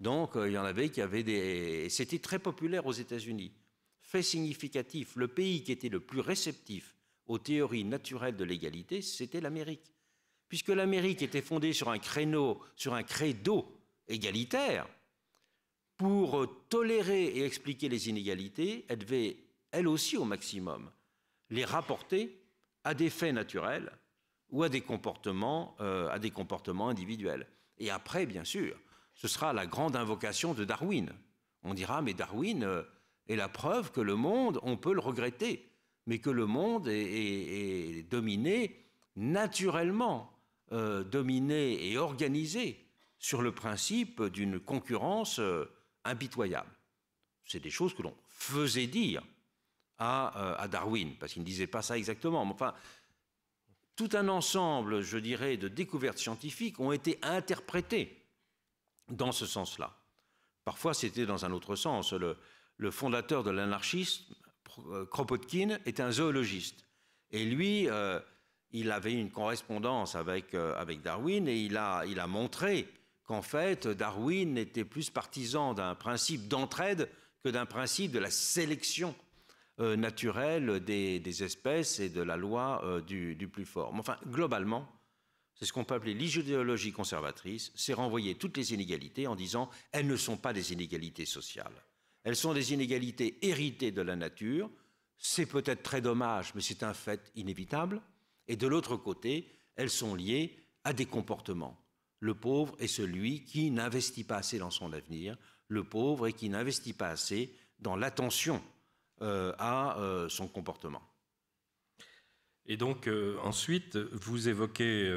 Donc, euh, il y en avait qui avaient des. C'était très populaire aux États-Unis. Fait significatif, le pays qui était le plus réceptif aux théories naturelles de l'égalité, c'était l'Amérique. Puisque l'Amérique était fondée sur un créneau, sur un credo égalitaire, pour euh, tolérer et expliquer les inégalités, elle devait, elle aussi au maximum, les rapporter à des faits naturels ou à des comportements, euh, à des comportements individuels. Et après, bien sûr, ce sera la grande invocation de Darwin. On dira, mais Darwin euh, est la preuve que le monde, on peut le regretter, mais que le monde est, dominé naturellement, euh, dominé et organisé sur le principe d'une concurrence impitoyable. C'est des choses que l'on faisait dire à, à Darwin, parce qu'il ne disait pas ça exactement. enfin, tout un ensemble, je dirais, de découvertes scientifiques ont été interprétées dans ce sens-là. Parfois, c'était dans un autre sens. Le, fondateur de l'anarchisme, euh, Kropotkin, est un zoologiste. Et lui, euh, il avait une correspondance euh, avec, Darwin et il a, il a montré qu'en fait, Darwin était plus partisan d'un principe d'entraide que d'un principe de la sélection euh, naturel des, espèces et de la loi euh, du, plus fort. enfin, globalement, c'est ce qu'on peut appeler l'idéologie conservatrice, c'est renvoyer toutes les inégalités en disant elles ne sont pas des inégalités sociales. Elles sont des inégalités héritées de la nature. C'est peut-être très dommage, mais c'est un fait inévitable. Et de l'autre côté, elles sont liées à des comportements. Le pauvre est celui qui n'investit pas assez dans son avenir, le pauvre est qui n'investit pas assez dans l'attention euh, à euh, son comportement. Et donc euh, ensuite, vous évoquez,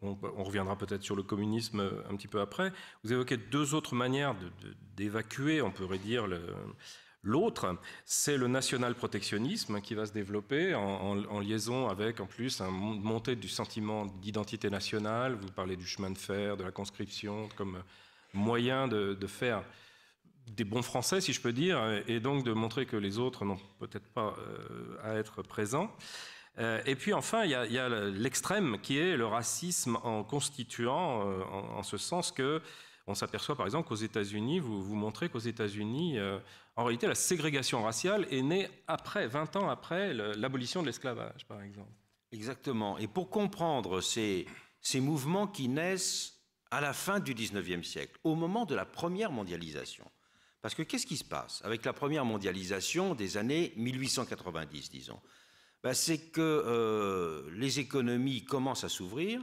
on, reviendra peut-être sur le communisme un petit peu après, vous évoquez deux autres manières d'évacuer, on pourrait dire, l'autre. C'est le national-protectionnisme qui va se développer en, liaison avec, en plus, un montée du sentiment d'identité nationale. Vous parlez du chemin de fer, de la conscription, comme moyen de faire des bons Français, si je peux dire, et donc de montrer que les autres n'ont peut-être pas euh, à être présents. Euh, et puis enfin, il y a, l'extrême qui est le racisme en constituant, euh, en, ce sens que on s'aperçoit par exemple qu'aux États-Unis, vous, vous montrez qu'aux États-Unis, en réalité, la ségrégation raciale est née après, 20 ans après l'abolition de l'esclavage, par exemple. Exactement. Et pour comprendre ces, ces mouvements qui naissent à la fin du 19e siècle, au moment de la première mondialisation, parce que qu'est-ce qui se passe avec la première mondialisation des années 1890, disons ben, C'est que euh, les économies commencent à s'ouvrir.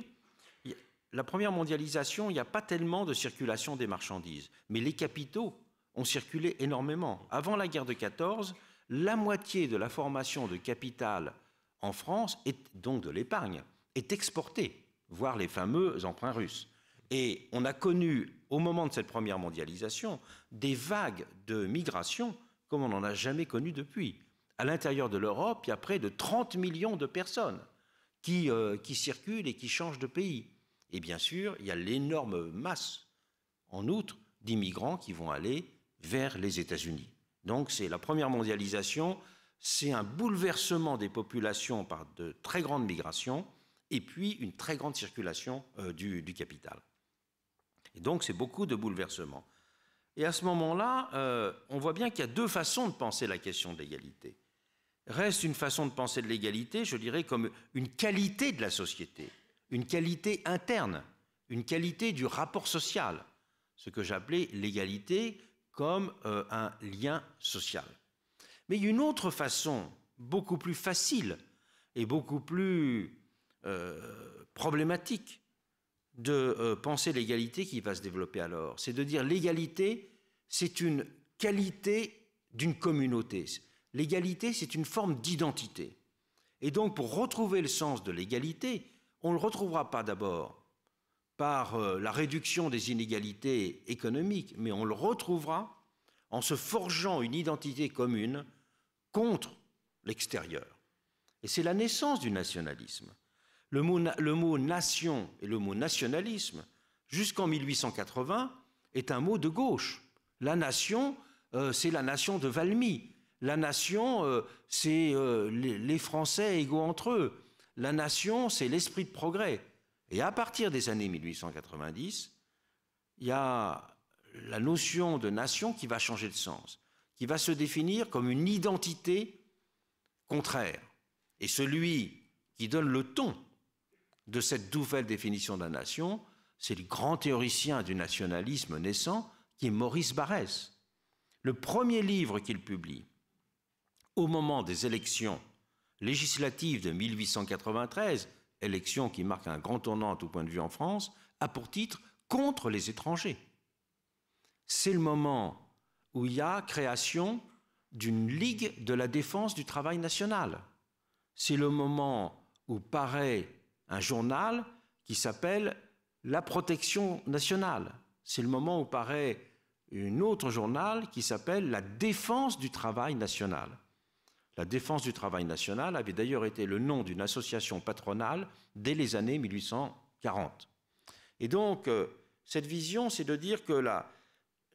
La première mondialisation, il n'y a pas tellement de circulation des marchandises, mais les capitaux ont circulé énormément. Avant la guerre de 14, la moitié de la formation de capital en France, et donc de l'épargne, est exportée, voire les fameux emprunts russes. Et on a connu au moment de cette première mondialisation, des vagues de migration comme on n'en a jamais connu depuis. À l'intérieur de l'Europe, il y a près de 30 millions de personnes euh, qui, circulent et qui changent de pays. Et bien sûr, il y a l'énorme masse, en outre, d'immigrants qui vont aller vers les États-Unis. Donc c'est la première mondialisation, c'est un bouleversement des populations par de très grandes migrations et puis une très grande circulation euh, du capital. Et donc, c'est beaucoup de bouleversements. Et à ce moment-là, euh, on voit bien qu'il y a deux façons de penser la question de l'égalité. Reste une façon de penser de l'égalité, je dirais, comme une qualité de la société, une qualité interne, une qualité du rapport social, ce que j'appelais l'égalité comme euh, un lien social. Mais il y a une autre façon, beaucoup plus facile et beaucoup plus euh, problématique, de euh, penser l'égalité qui va se développer alors. C'est de dire l'égalité, c'est une qualité d'une communauté. L'égalité, c'est une forme d'identité. Et donc, pour retrouver le sens de l'égalité, on ne le retrouvera pas d'abord par euh, la réduction des inégalités économiques, mais on le retrouvera en se forgeant une identité commune contre l'extérieur. Et c'est la naissance du nationalisme. Le mot, nation et le mot nationalisme, jusqu'en 1880, est un mot de gauche. La nation, euh, c'est la nation de Valmy. La nation, euh, c'est euh, les Français égaux entre eux. La nation, c'est l'esprit de progrès. Et à partir des années 1890, il y a la notion de nation qui va changer de sens, qui va se définir comme une identité contraire. Et celui qui donne le ton de cette nouvelle définition de la nation, c'est le grand théoricien du nationalisme naissant, qui est Maurice Barrès. Le premier livre qu'il publie au moment des élections législatives de 1893, élection qui marque un grand tournant à tout point de vue en France, a pour titre Contre les étrangers. C'est le moment où il y a création d'une Ligue de la défense du travail national. C'est le moment où paraît un journal qui s'appelle La protection nationale. C'est le moment où paraît un autre journal qui s'appelle La défense du travail national. La défense du travail national avait d'ailleurs été le nom d'une association patronale dès les années 1840. Et donc, euh, cette vision, c'est de dire que la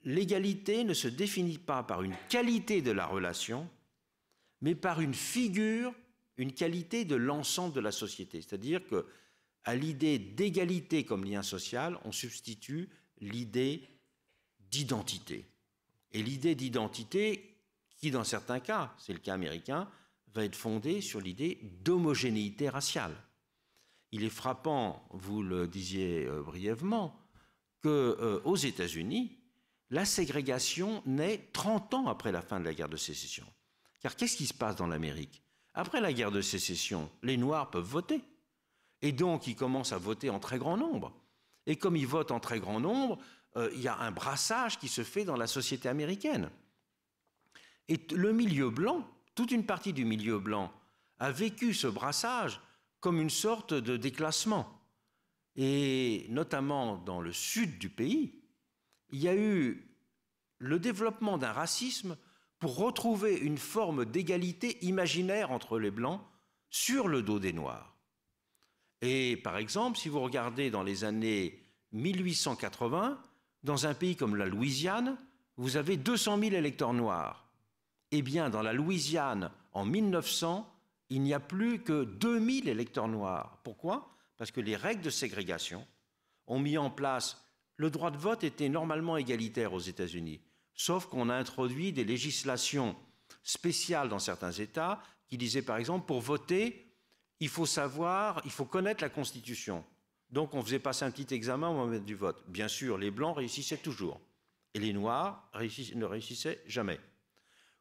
l'égalité ne se définit pas par une qualité de la relation, mais par une figure une qualité de l'ensemble de la société. C'est-à-dire que à l'idée d'égalité comme lien social, on substitue l'idée d'identité. Et l'idée d'identité, qui dans certains cas, c'est le cas américain, va être fondée sur l'idée d'homogénéité raciale. Il est frappant, vous le disiez euh, brièvement, que euh, aux États-Unis, la ségrégation naît 30 ans après la fin de la guerre de sécession. Car qu'est-ce qui se passe dans l'Amérique après la guerre de sécession, les Noirs peuvent voter. Et donc, ils commencent à voter en très grand nombre. Et comme ils votent en très grand nombre, euh, il y a un brassage qui se fait dans la société américaine. Et le milieu blanc, toute une partie du milieu blanc, a vécu ce brassage comme une sorte de déclassement. Et notamment dans le sud du pays, il y a eu le développement d'un racisme pour retrouver une forme d'égalité imaginaire entre les Blancs sur le dos des Noirs. Et par exemple, si vous regardez dans les années 1880, dans un pays comme la Louisiane, vous avez 200 000 électeurs noirs. Eh bien, dans la Louisiane, en 1900, il n'y a plus que 2 000 électeurs noirs. Pourquoi Parce que les règles de ségrégation ont mis en place. Le droit de vote était normalement égalitaire aux États-Unis. Sauf qu'on a introduit des législations spéciales dans certains États qui disaient par exemple pour voter, il faut savoir, il faut connaître la Constitution. Donc on faisait passer un petit examen au moment du vote. Bien sûr, les blancs réussissaient toujours et les noirs ne réussissaient jamais.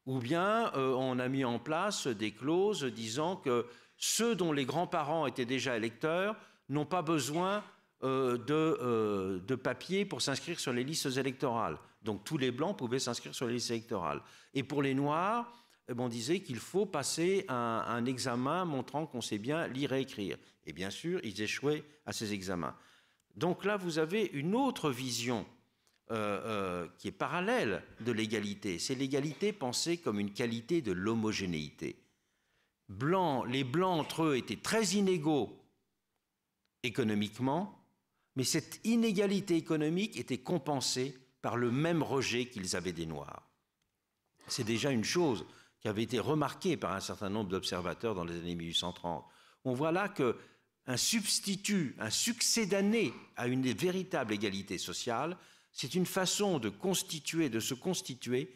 Ou bien euh, on a mis en place des clauses disant que ceux dont les grands-parents étaient déjà électeurs n'ont pas besoin euh, de, euh, de papier pour s'inscrire sur les listes électorales. Donc tous les blancs pouvaient s'inscrire sur les listes électorales. Et pour les noirs, euh, ben, on disait qu'il faut passer un, examen montrant qu'on sait bien lire et écrire. Et bien sûr, ils échouaient à ces examens. Donc là, vous avez une autre vision euh, euh, qui est parallèle de l'égalité. C'est l'égalité pensée comme une qualité de l'homogénéité. Blanc, les blancs entre eux étaient très inégaux économiquement, mais cette inégalité économique était compensée par le même rejet qu'ils avaient des Noirs. C'est déjà une chose qui avait été remarquée par un certain nombre d'observateurs dans les années 1830. On voit là que un substitut, un succès d'année à une véritable égalité sociale, c'est une façon de constituer, de se constituer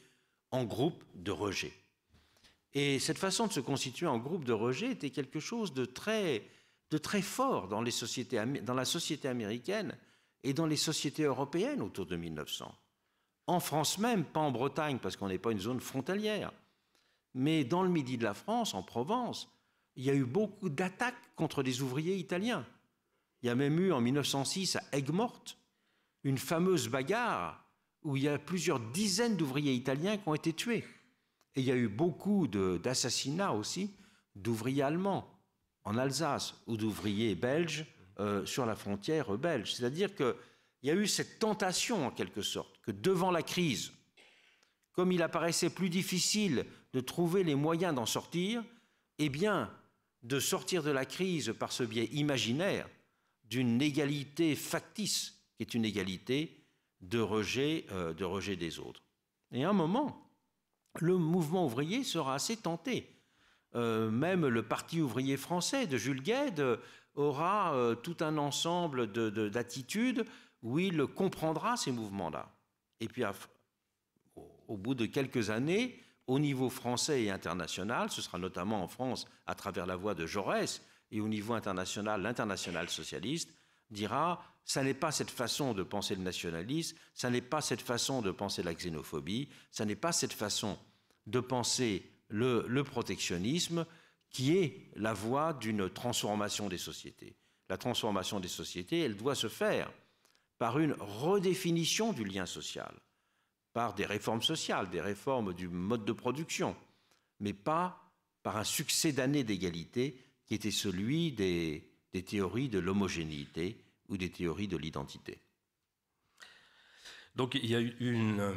en groupe de rejet. Et cette façon de se constituer en groupe de rejet était quelque chose de très, de très fort dans la société américaine et dans les sociétés européennes autour de 1900. En France même, pas en Bretagne parce qu'on n'est pas une zone frontalière, mais dans le midi de la France, en Provence, il y a eu beaucoup d'attaques contre des ouvriers italiens. Il y a même eu en 1906 à Aigues-Mortes une fameuse bagarre où il y a plusieurs dizaines d'ouvriers italiens qui ont été tués. Et il y a eu beaucoup d'assassinats aussi d'ouvriers allemands en Alsace ou d'ouvriers belges euh, sur la frontière belge. C'est-à-dire qu'il y a eu cette tentation, en quelque sorte, que devant la crise, comme il apparaissait plus difficile de trouver les moyens d'en sortir, eh bien, de sortir de la crise par ce biais imaginaire d'une égalité factice, qui est une égalité de rejet, euh, de rejet des autres. Et à un moment, le mouvement ouvrier sera assez tenté. Euh, même le Parti ouvrier français de Jules Guedde aura euh, tout un ensemble d'attitudes où il comprendra ces mouvements-là. Et puis, au bout de quelques années, au niveau français et international, ce sera notamment en France à travers la voix de Jaurès, et au niveau international, l'international socialiste dira ça n'est pas cette façon de penser le nationalisme, ça n'est pas cette façon de penser la xénophobie, ça n'est pas cette façon de penser le protectionnisme, qui est la voie d'une transformation des sociétés. La transformation des sociétés, elle doit se faire par une redéfinition du lien social, par des réformes sociales, des réformes du mode de production, mais pas par un succès d'années d'égalité qui était celui des, théories de l'homogénéité ou des théories de l'identité. Donc il y a une,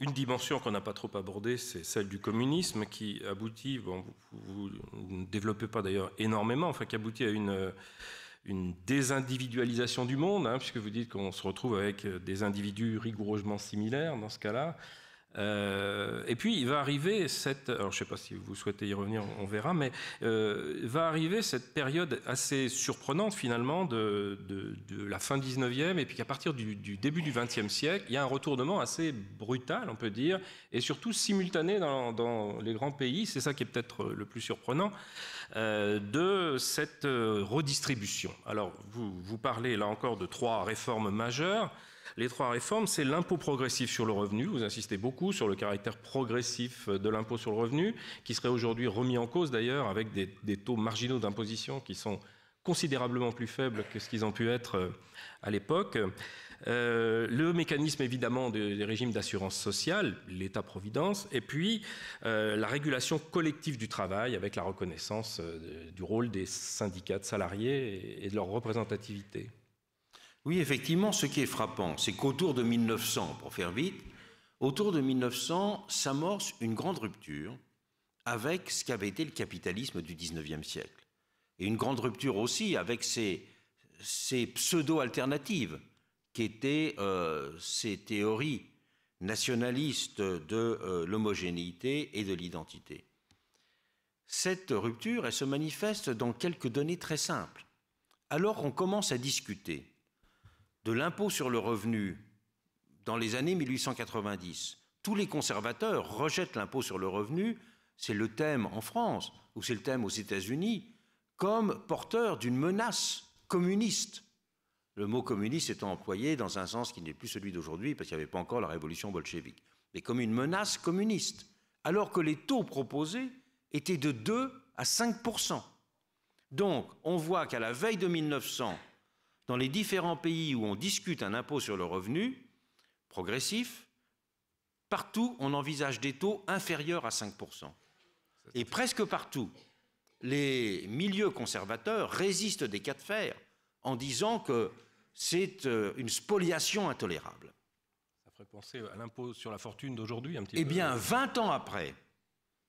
une dimension qu'on n'a pas trop abordée, c'est celle du communisme qui aboutit, bon, vous, ne développez pas d'ailleurs énormément, enfin qui aboutit à une, désindividualisation du monde, hein, puisque vous dites qu'on se retrouve avec des individus rigoureusement similaires dans ce cas-là. Euh, et puis il va arriver cette, alors je ne sais pas si vous souhaitez y revenir, on verra, mais euh, va arriver cette période assez surprenante finalement de, la fin 19e, et puis qu'à partir du, début du 20e siècle, il y a un retournement assez brutal, on peut dire, et surtout simultané dans, les grands pays, c'est ça qui est peut-être le plus surprenant, euh, de cette redistribution. Alors vous parlez là encore de trois réformes majeures. Les trois réformes, c'est l'impôt progressif sur le revenu. Vous insistez beaucoup sur le caractère progressif de l'impôt sur le revenu, qui serait aujourd'hui remis en cause d'ailleurs avec des, taux marginaux d'imposition qui sont considérablement plus faibles que ce qu'ils ont pu être euh, à l'époque. Euh, le mécanisme évidemment des, régimes d'assurance sociale, l'État-providence, et puis euh, la régulation collective du travail avec la reconnaissance du rôle des syndicats de salariés et de leur représentativité. Oui, effectivement, ce qui est frappant, c'est qu'autour de 1900, pour faire vite, autour de 1900 s'amorce une grande rupture avec ce qu'avait été le capitalisme du 19e siècle. Et une grande rupture aussi avec ces, pseudo-alternatives qu'étaient euh, ces théories nationalistes de euh, l'homogénéité et de l'identité. Cette rupture, elle se manifeste dans quelques données très simples. Alors on commence à discuter de l'impôt sur le revenu dans les années 1890, tous les conservateurs rejettent l'impôt sur le revenu, c'est le thème en France ou c'est le thème aux États-Unis, comme porteur d'une menace communiste. Le mot communiste étant employé dans un sens qui n'est plus celui d'aujourd'hui parce qu'il n'y avait pas encore la révolution bolchevique, mais comme une menace communiste, alors que les taux proposés étaient de 2 à 5 Donc, on voit qu'à la veille de 1900, dans les différents pays où on discute un impôt sur le revenu progressif, partout on envisage des taux inférieurs à 5%. Et presque partout, les milieux conservateurs résistent des cas de fer en disant que c'est euh, une spoliation intolérable. Ça ferait penser à l'impôt sur la fortune d'aujourd'hui un petit eh peu. Eh bien, 20 ans après,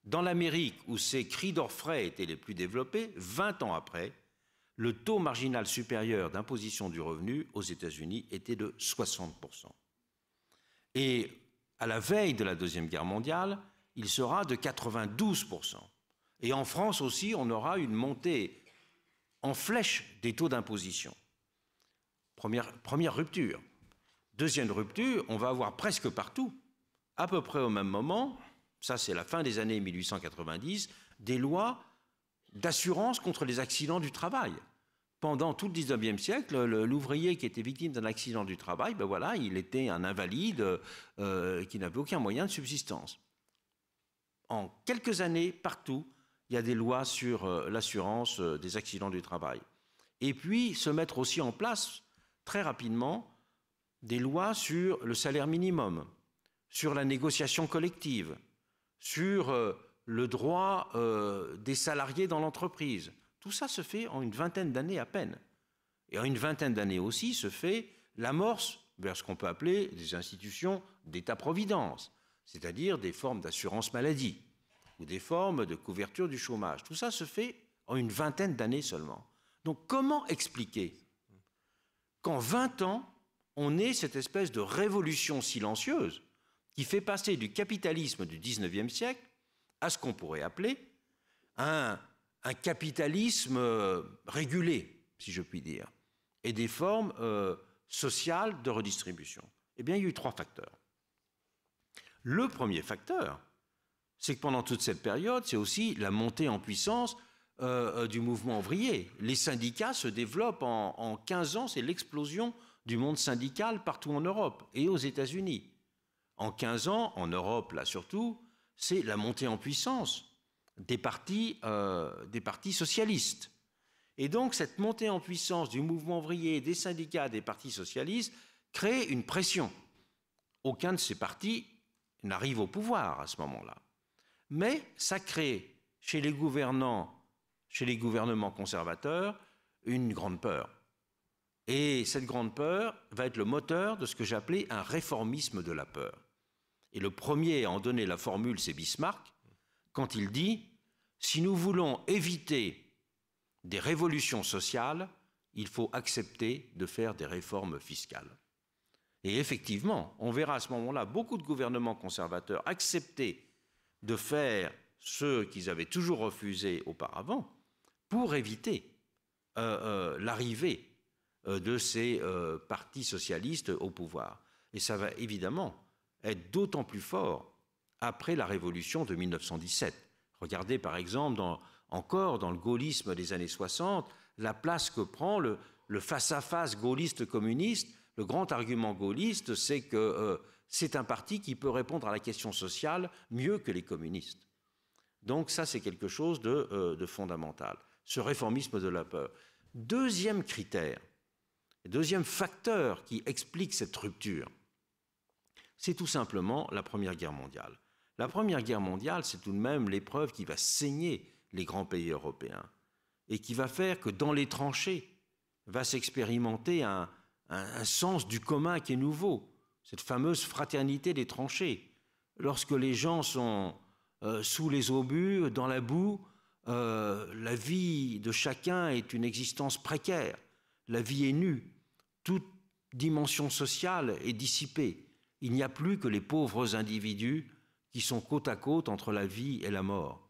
dans l'Amérique où ces cris d'orfraie étaient les plus développés, 20 ans après, le taux marginal supérieur d'imposition du revenu aux États-Unis était de 60%. Et à la veille de la Deuxième Guerre mondiale, il sera de 92%. Et en France aussi, on aura une montée en flèche des taux d'imposition. Première, rupture. Deuxième rupture, on va avoir presque partout, à peu près au même moment, ça c'est la fin des années 1890, des lois d'assurance contre les accidents du travail pendant tout le 19e siècle, l'ouvrier qui était victime d'un accident du travail, ben voilà, il était un invalide euh, euh, qui n'avait aucun moyen de subsistance. En quelques années, partout, il y a des lois sur euh, l'assurance des accidents du travail. Et puis, se mettre aussi en place, très rapidement, des lois sur le salaire minimum, sur la négociation collective, sur le droit des salariés dans l'entreprise tout ça se fait en une vingtaine d'années à peine. Et en une vingtaine d'années aussi se fait l'amorce vers ce qu'on peut appeler des institutions d'État-providence, c'est-à-dire des formes d'assurance maladie ou des formes de couverture du chômage. Tout ça se fait en une vingtaine d'années seulement. Donc comment expliquer qu'en 20 ans, on ait cette espèce de révolution silencieuse qui fait passer du capitalisme du 19e siècle à ce qu'on pourrait appeler un un capitalisme euh, régulé, si je puis dire, et des formes euh, sociales de redistribution Eh bien, il y a eu trois facteurs. Le premier facteur, c'est que pendant toute cette période, c'est aussi la montée en puissance euh, du mouvement ouvrier. Les syndicats se développent en, en 15 ans, c'est l'explosion du monde syndical partout en Europe et aux États-Unis. En 15 ans, en Europe là surtout, c'est la montée en puissance des partis, euh, des partis socialistes. Et donc cette montée en puissance du mouvement ouvrier, des syndicats, des partis socialistes, crée une pression. Aucun de ces partis n'arrive au pouvoir à ce moment-là. Mais ça crée chez les gouvernants, chez les gouvernements conservateurs, une grande peur. Et cette grande peur va être le moteur de ce que j'appelais un réformisme de la peur. Et le premier à en donner la formule, c'est Bismarck, quand il dit si nous voulons éviter des révolutions sociales, il faut accepter de faire des réformes fiscales. Et effectivement, on verra à ce moment-là beaucoup de gouvernements conservateurs accepter de faire ce qu'ils avaient toujours refusé auparavant pour éviter euh, euh, l'arrivée euh, de ces partis socialistes au pouvoir. Et ça va évidemment être d'autant plus fort après la révolution de 1917 Regardez par exemple encore dans le gaullisme des années 60, la place que prend le, face-à-face gaulliste-communiste. Le grand argument gaulliste, c'est que euh, c'est un parti qui peut répondre à la question sociale mieux que les communistes. Donc ça, c'est quelque chose de, euh, de, fondamental, ce réformisme de la peur. Deuxième critère, deuxième facteur qui explique cette rupture, c'est tout simplement la Première Guerre mondiale. La Première Guerre mondiale, c'est tout de même l'épreuve qui va saigner les grands pays européens et qui va faire que dans les tranchées va s'expérimenter un, sens du commun qui est nouveau, cette fameuse fraternité des tranchées. Lorsque les gens sont euh, sous les obus, dans la boue, euh, la vie de chacun est une existence précaire, la vie est nue, toute dimension sociale est dissipée. Il n'y a plus que les pauvres individus qui sont côte à côte entre la vie et la mort.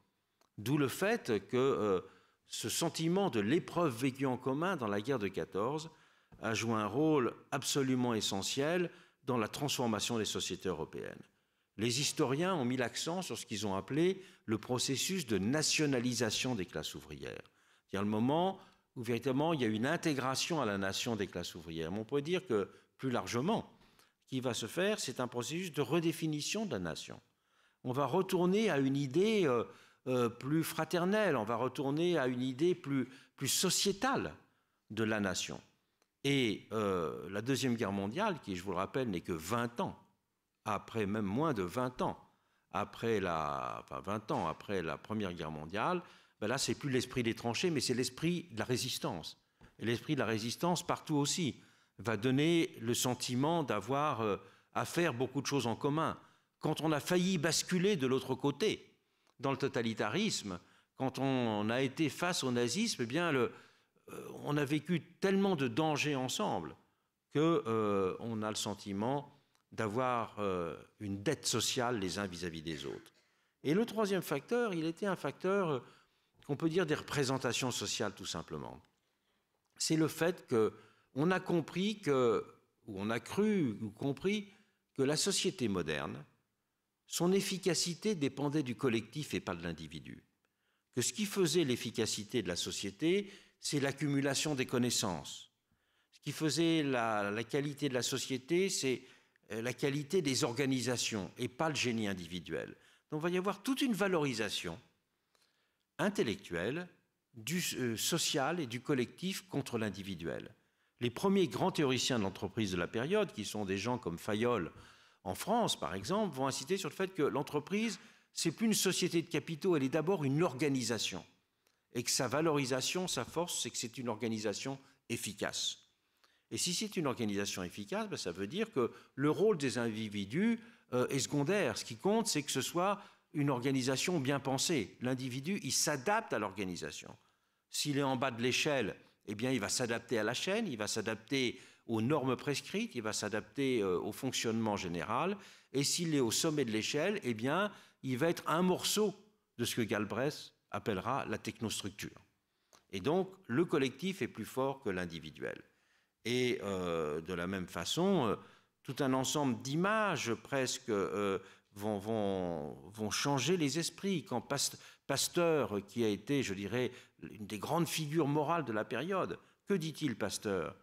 D'où le fait que euh, ce sentiment de l'épreuve vécue en commun dans la guerre de 14 a joué un rôle absolument essentiel dans la transformation des sociétés européennes. Les historiens ont mis l'accent sur ce qu'ils ont appelé le processus de nationalisation des classes ouvrières. C'est-à-dire le moment où véritablement il y a une intégration à la nation des classes ouvrières. Mais on pourrait dire que plus largement, ce qui va se faire, c'est un processus de redéfinition de la nation on va retourner à une idée euh, euh, plus fraternelle, on va retourner à une idée plus, sociétale de la nation. Et euh, la Deuxième Guerre mondiale, qui, je vous le rappelle, n'est que 20 ans après, même moins de 20 ans après la, 20 ans après la Première Guerre mondiale, ben là, c'est plus l'esprit des tranchées, mais c'est l'esprit de la résistance. Et l'esprit de la résistance, partout aussi, va donner le sentiment d'avoir à faire beaucoup de choses en commun, quand on a failli basculer de l'autre côté, dans le totalitarisme, quand on a été face au nazisme, eh bien, le, euh, on a vécu tellement de dangers ensemble que euh, on a le sentiment d'avoir euh, une dette sociale les uns vis-à-vis des autres. Et le troisième facteur, il était un facteur qu'on peut dire des représentations sociales tout simplement. C'est le fait qu'on a compris que, ou on a cru ou compris que la société moderne son efficacité dépendait du collectif et pas de l'individu. Que ce qui faisait l'efficacité de la société, c'est l'accumulation des connaissances. Ce qui faisait la, qualité de la société, c'est euh, la qualité des organisations et pas le génie individuel. Donc il va y avoir toute une valorisation intellectuelle du euh, social et du collectif contre l'individuel. Les premiers grands théoriciens de l'entreprise de la période, qui sont des gens comme Fayol, en France, par exemple, vont inciter sur le fait que l'entreprise, c'est plus une société de capitaux, elle est d'abord une organisation. Et que sa valorisation, sa force, c'est que c'est une organisation efficace. Et si c'est une organisation efficace, ben, ça veut dire que le rôle des individus euh, est secondaire. Ce qui compte, c'est que ce soit une organisation bien pensée. L'individu, il s'adapte à l'organisation. S'il est en bas de l'échelle, eh bien, il va s'adapter à la chaîne, il va s'adapter aux normes prescrites, il va s'adapter euh, au fonctionnement général, et s'il est au sommet de l'échelle, eh bien, il va être un morceau de ce que Galbraith appellera la technostructure. Et donc, le collectif est plus fort que l'individuel. Et euh, de la même façon, euh, tout un ensemble d'images presque vont, vont, vont, changer les esprits. Quand Pasteur, qui a été, je dirais, une des grandes figures morales de la période, que dit-il Pasteur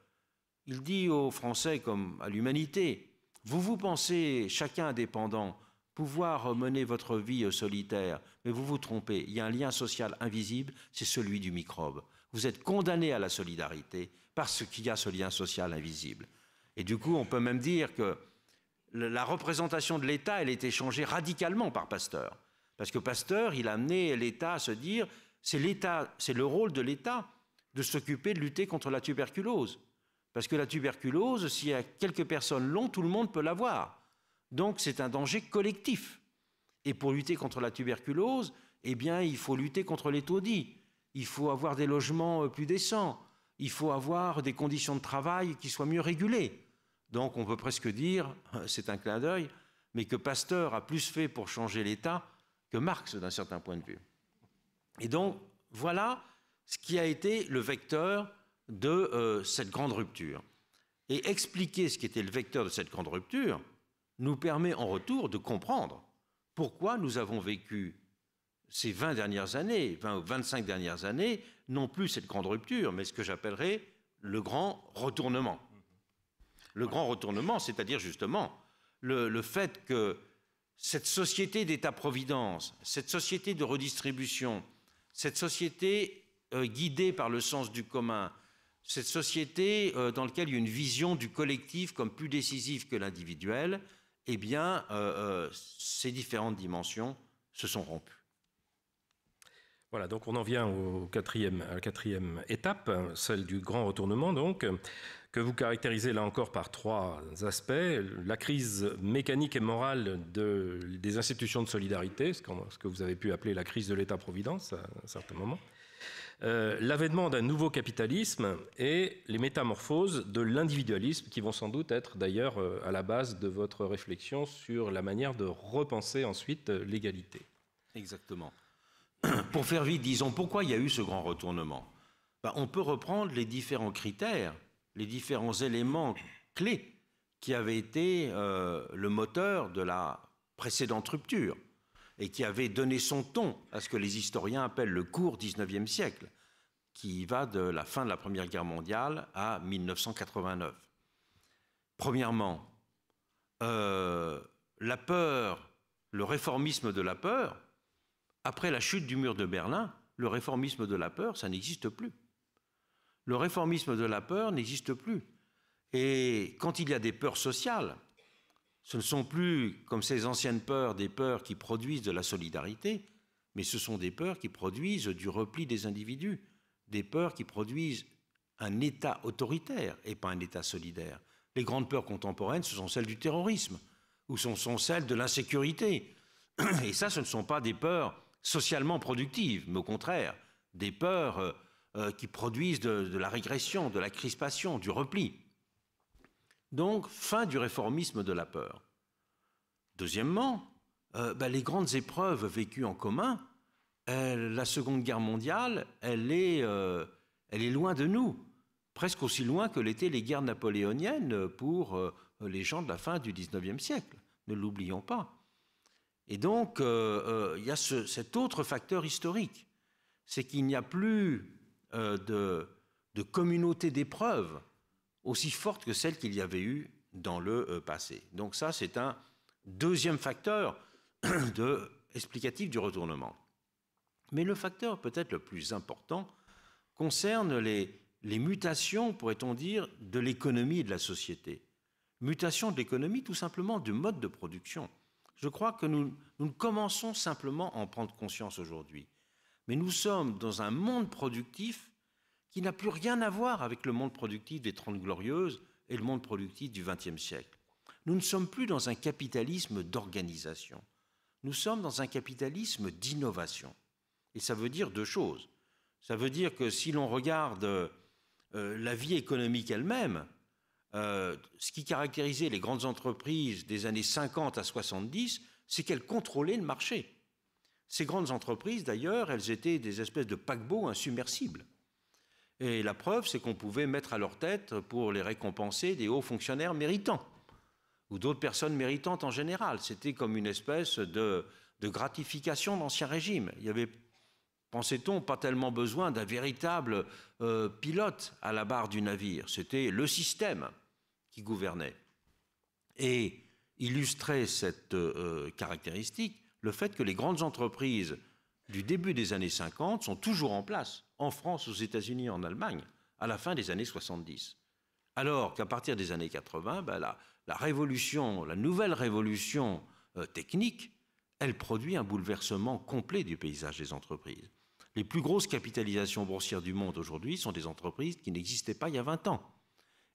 il dit aux Français comme à l'humanité, vous vous pensez, chacun indépendant, pouvoir mener votre vie solitaire, mais vous vous trompez. Il y a un lien social invisible, c'est celui du microbe. Vous êtes condamné à la solidarité parce qu'il y a ce lien social invisible. Et du coup, on peut même dire que la représentation de l'État, elle a été changée radicalement par Pasteur. Parce que Pasteur, il a amené l'État à se dire, c'est l'État, c'est le rôle de l'État de s'occuper de lutter contre la tuberculose. Parce que la tuberculose, s'il a quelques personnes l'ont, tout le monde peut l'avoir. Donc c'est un danger collectif. Et pour lutter contre la tuberculose, eh bien, il faut lutter contre les taudis. Il faut avoir des logements euh, plus décents. Il faut avoir des conditions de travail qui soient mieux régulées. Donc on peut presque dire, c'est un clin d'œil, mais que Pasteur a plus fait pour changer l'État que Marx d'un certain point de vue. Et donc voilà ce qui a été le vecteur de euh, cette grande rupture. Et expliquer ce qui était le vecteur de cette grande rupture nous permet en retour de comprendre pourquoi nous avons vécu ces 20 dernières années, 20 25 dernières années, non plus cette grande rupture, mais ce que j'appellerais le grand retournement. Le grand retournement, c'est-à-dire justement le, fait que cette société d'État-providence, cette société de redistribution, cette société euh, guidée par le sens du commun, cette société euh, dans laquelle il y a une vision du collectif comme plus décisive que l'individuel, eh bien, euh, euh, ces différentes dimensions se sont rompues. Voilà, donc on en vient à la quatrième étape, celle du grand retournement, donc, que vous caractérisez là encore par trois aspects. La crise mécanique et morale des institutions de solidarité, ce, que vous avez pu appeler la crise de l'État-providence à un certain moment. Euh, l'avènement d'un nouveau capitalisme et les métamorphoses de l'individualisme, qui vont sans doute être d'ailleurs euh, à la base de votre réflexion sur la manière de repenser ensuite euh, l'égalité. Exactement. Pour faire vite, disons pourquoi il y a eu ce grand retournement. Ben, on peut reprendre les différents critères, les différents éléments clés qui avaient été le moteur de la précédente rupture et qui avait donné son ton à ce que les historiens appellent le court 19e siècle, qui va de la fin de la Première Guerre mondiale à 1989. Premièrement, euh, la peur, le réformisme de la peur, après la chute du mur de Berlin, le réformisme de la peur, ça n'existe plus. Le réformisme de la peur n'existe plus. Et quand il y a des peurs sociales, ce ne sont plus, comme ces anciennes peurs, des peurs qui produisent de la solidarité, mais ce sont des peurs qui produisent du repli des individus, des peurs qui produisent un État autoritaire et pas un État solidaire. Les grandes peurs contemporaines, ce sont celles du terrorisme, ou ce sont celles de l'insécurité. Et ça, ce ne sont pas des peurs socialement productives, mais au contraire, des peurs euh, euh, qui produisent de la régression, de la crispation, du repli. Donc, fin du réformisme de la peur. Deuxièmement, euh, bah, les grandes épreuves vécues en commun, euh, la Seconde Guerre mondiale, euh, elle est, loin de nous, presque aussi loin que l'étaient les guerres napoléoniennes pour les gens de la fin du XIXe siècle, ne l'oublions pas. Et donc, il y a cet autre facteur historique, c'est qu'il n'y a plus de communauté d'épreuves aussi forte que celle qu'il y avait eu dans le euh, passé. Donc ça, c'est un deuxième facteur de, explicatif du retournement. Mais le facteur peut-être le plus important concerne les, les mutations, pourrait-on dire, de l'économie et de la société. Mutation de l'économie, tout simplement, du mode de production. Je crois que nous, nous commençons simplement à en prendre conscience aujourd'hui. Mais nous sommes dans un monde productif qui n'a plus rien à voir avec le monde productif des Trente Glorieuses et le monde productif du XXe siècle. Nous ne sommes plus dans un capitalisme d'organisation. Nous sommes dans un capitalisme d'innovation. Et ça veut dire deux choses. Ça veut dire que si l'on regarde euh, euh, la vie économique elle-même, euh, ce qui caractérisait les grandes entreprises des années 50 à 70, c'est qu'elles contrôlaient le marché. Ces grandes entreprises, d'ailleurs, elles étaient des espèces de paquebots insubmersibles. Et la preuve, c'est qu'on pouvait mettre à leur tête, pour les récompenser, des hauts fonctionnaires méritants, ou d'autres personnes méritantes en général. C'était comme une espèce de, gratification d'ancien régime. Il y avait, pensait-on, pas tellement besoin d'un véritable euh, pilote à la barre du navire. C'était le système qui gouvernait. Et illustrer cette euh, caractéristique le fait que les grandes entreprises du début des années 50 sont toujours en place, en France, aux États-Unis, en Allemagne, à la fin des années 70. Alors qu'à partir des années 80, ben, la, révolution, la nouvelle révolution euh, technique, elle produit un bouleversement complet du paysage des entreprises. Les plus grosses capitalisations boursières du monde aujourd'hui sont des entreprises qui n'existaient pas il y a 20 ans.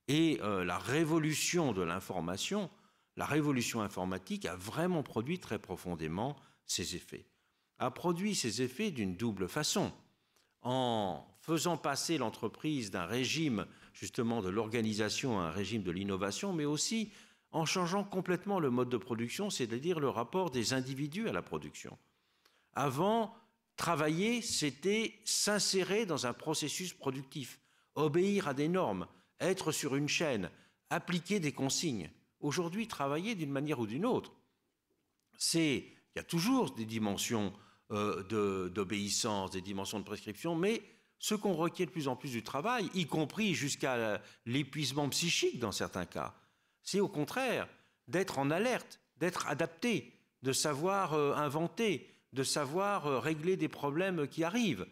Et euh, la révolution de l'information, la révolution informatique a vraiment produit très profondément ses effets a produit ses effets d'une double façon. En faisant passer l'entreprise d'un régime justement de l'organisation à un régime de l'innovation, mais aussi en changeant complètement le mode de production, c'est-à-dire le rapport des individus à la production. Avant, travailler, c'était s'insérer dans un processus productif, obéir à des normes, être sur une chaîne, appliquer des consignes. Aujourd'hui, travailler d'une manière ou d'une autre, c'est il y a toujours des dimensions euh, d'obéissance, des dimensions de prescription, mais ce qu'on requiert de plus en plus du travail, y compris jusqu'à l'épuisement psychique dans certains cas, c'est au contraire d'être en alerte, d'être adapté, de savoir euh, inventer, de savoir euh, régler des problèmes qui arrivent.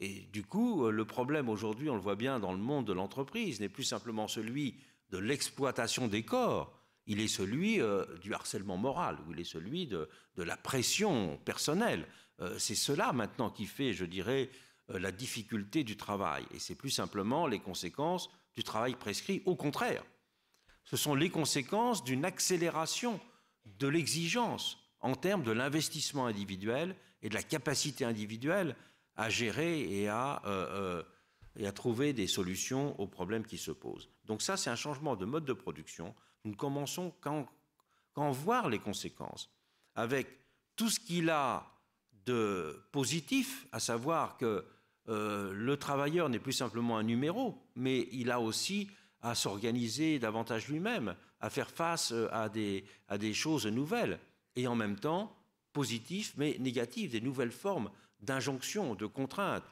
Et du coup, le problème aujourd'hui, on le voit bien dans le monde de l'entreprise, n'est plus simplement celui de l'exploitation des corps, il est celui euh, du harcèlement moral, ou il est celui de, la pression personnelle. Euh, c'est cela maintenant qui fait, je dirais, euh, la difficulté du travail. Et c'est plus simplement les conséquences du travail prescrit. Au contraire, ce sont les conséquences d'une accélération de l'exigence en termes de l'investissement individuel et de la capacité individuelle à gérer et à, et à trouver des solutions aux problèmes qui se posent. Donc ça, c'est un changement de mode de production nous ne commençons qu'en voir les conséquences, avec tout ce qu'il a de positif, à savoir que euh, le travailleur n'est plus simplement un numéro, mais il a aussi à s'organiser davantage lui-même, à faire face euh, à des, choses nouvelles, et en même temps, positif mais négatif, des nouvelles formes d'injonction, de contraintes.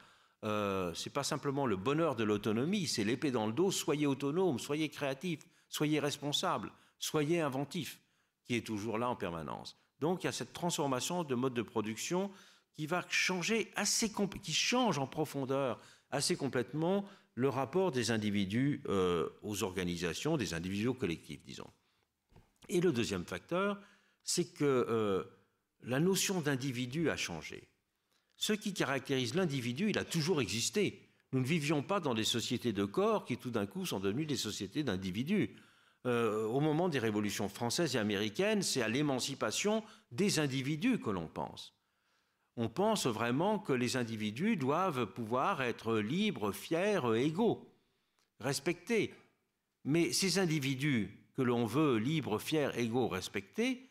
Euh, ce n'est pas simplement le bonheur de l'autonomie, c'est l'épée dans le dos. Soyez autonome, soyez créatif, soyez responsable, soyez inventif, qui est toujours là en permanence. Donc il y a cette transformation de mode de production qui va changer assez qui change en profondeur assez complètement le rapport des individus euh, aux organisations, des individus collectifs, disons. Et le deuxième facteur, c'est que euh, la notion d'individu a changé. Ce qui caractérise l'individu, il a toujours existé. Nous ne vivions pas dans des sociétés de corps qui tout d'un coup sont devenues des sociétés d'individus. Euh, au moment des révolutions françaises et américaines, c'est à l'émancipation des individus que l'on pense. On pense vraiment que les individus doivent pouvoir être libres, fiers, égaux, respectés. Mais ces individus que l'on veut libres, fiers, égaux, respectés,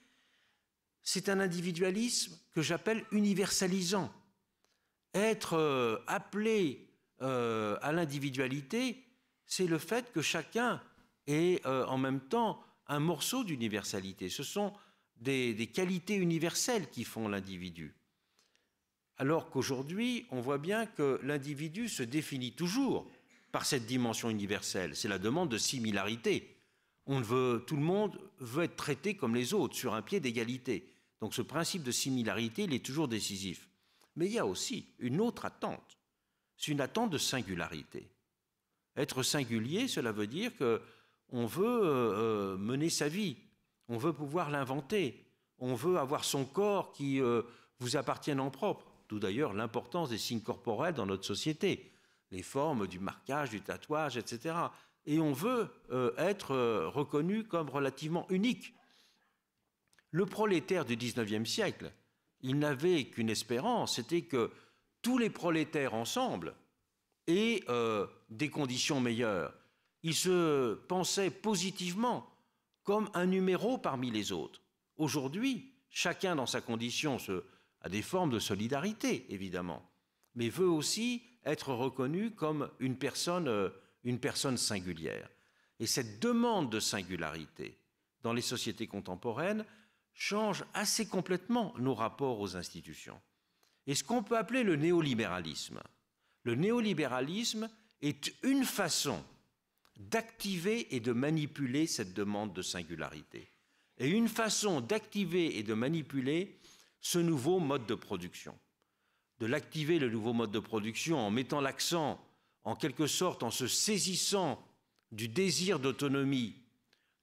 c'est un individualisme que j'appelle universalisant. Être euh, appelé euh, à l'individualité, c'est le fait que chacun est euh, en même temps un morceau d'universalité. Ce sont des, qualités universelles qui font l'individu. Alors qu'aujourd'hui, on voit bien que l'individu se définit toujours par cette dimension universelle. C'est la demande de similarité. On veut, tout le monde veut être traité comme les autres, sur un pied d'égalité. Donc ce principe de similarité, il est toujours décisif. Mais il y a aussi une autre attente c'est une attente de singularité. Être singulier, cela veut dire que on veut euh, euh, mener sa vie, on veut pouvoir l'inventer, on veut avoir son corps qui euh, vous appartienne en propre. D'où d'ailleurs l'importance des signes corporels dans notre société, les formes du marquage, du tatouage, etc. Et on veut être reconnu comme relativement unique. Le prolétaire du 19e siècle, il n'avait qu'une espérance, c'était que tous les prolétaires ensemble et euh, des conditions meilleures. Il se pensaient positivement comme un numéro parmi les autres. Aujourd'hui, chacun dans sa condition a des formes de solidarité, évidemment, mais veut aussi être reconnu comme une personne, euh, une personne singulière. Et cette demande de singularité dans les sociétés contemporaines change assez complètement nos rapports aux institutions. Et ce qu'on peut appeler le néolibéralisme. Le néolibéralisme est une façon d'activer et de manipuler cette demande de singularité. Et une façon d'activer et de manipuler ce nouveau mode de production. De l'activer, le nouveau mode de production, en mettant l'accent, en quelque sorte, en se saisissant du désir d'autonomie,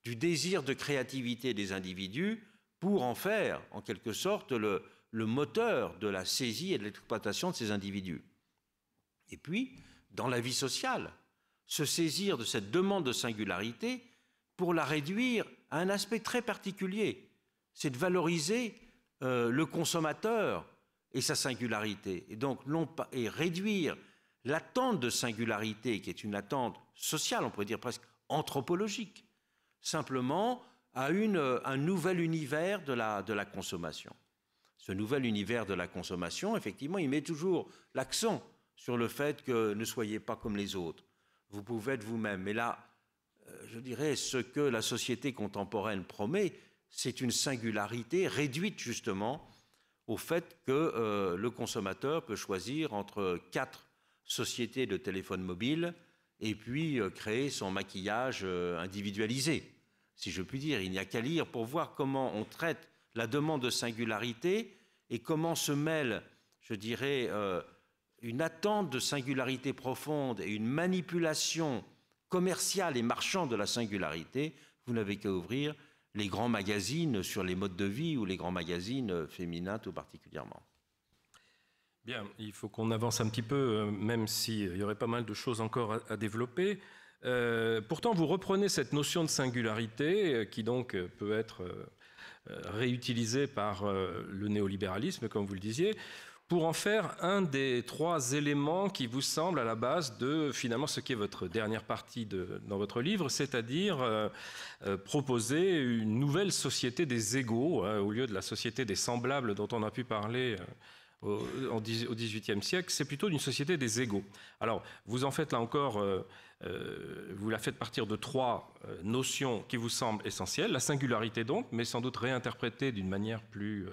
du désir de créativité des individus, pour en faire, en quelque sorte, le, le moteur de la saisie et de l'exploitation de ces individus. Et puis, dans la vie sociale, se saisir de cette demande de singularité pour la réduire à un aspect très particulier, c'est de valoriser euh, le consommateur et sa singularité, et donc non pas, réduire l'attente de singularité, qui est une attente sociale, on pourrait dire presque anthropologique, simplement à un nouvel univers de la consommation nouvel univers de la consommation, effectivement, il met toujours l'accent sur le fait que ne soyez pas comme les autres. Vous pouvez être vous-même. Mais là, euh, je dirais, ce que la société contemporaine promet, c'est une singularité réduite justement au fait que euh, le consommateur peut choisir entre quatre sociétés de téléphone mobile et puis euh, créer son maquillage individualisé, si je puis dire. Il n'y a qu'à lire pour voir comment on traite la demande de singularité et comment se mêle, je dirais, euh, une attente de singularité profonde et une manipulation commerciale et marchande de la singularité, vous n'avez qu'à ouvrir les grands magazines sur les modes de vie ou les grands magazines féminins tout particulièrement. Bien, il faut qu'on avance un petit peu, euh, même s'il euh, y aurait pas mal de choses encore à, développer. pourtant, vous reprenez cette notion de singularité qui donc peut être euh, réutilisé par euh, le néolibéralisme, comme vous le disiez, pour en faire un des trois éléments qui vous semblent à la base de finalement ce qui est votre dernière partie de, dans votre livre, c'est-à-dire euh, proposer une nouvelle société des égaux hein, au lieu de la société des semblables dont on a pu parler au XVIIIe siècle, c'est plutôt d'une société des égaux. Alors, vous en faites là encore, euh, euh, vous la faites partir de trois euh, notions qui vous semblent essentielles. La singularité donc, mais sans doute réinterprétée d'une manière plus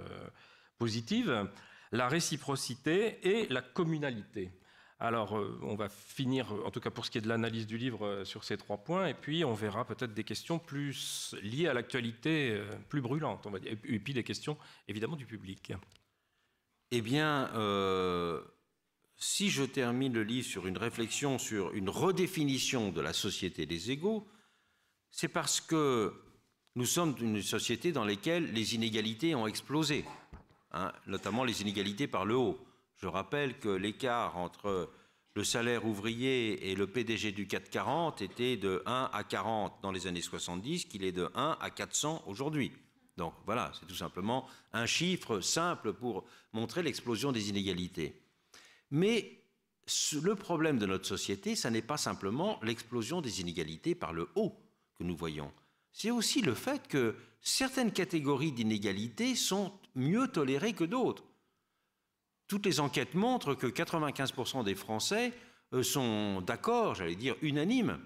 positive, la réciprocité et la communalité. Alors, on va finir, en tout cas pour ce qui est de l'analyse du livre, sur ces trois points, et puis on verra peut-être des questions plus liées à l'actualité, plus brûlantes, on va et puis des questions évidemment du public. Eh bien, euh, si je termine le livre sur une réflexion, sur une redéfinition de la société des égaux, c'est parce que nous sommes une société dans laquelle les inégalités ont explosé, hein, notamment les inégalités par le haut. Je rappelle que l'écart entre le salaire ouvrier et le PDG du 440 était de 1 à 40 dans les années 70, qu'il est de 1 à 400 aujourd'hui. Donc voilà, c'est tout simplement un chiffre simple pour montrer l'explosion des inégalités. Mais le problème de notre société, ce n'est pas simplement l'explosion des inégalités par le haut que nous voyons. C'est aussi le fait que certaines catégories d'inégalités sont mieux tolérées que d'autres. Toutes les enquêtes montrent que 95% des Français euh, sont d'accord, j'allais dire unanimes,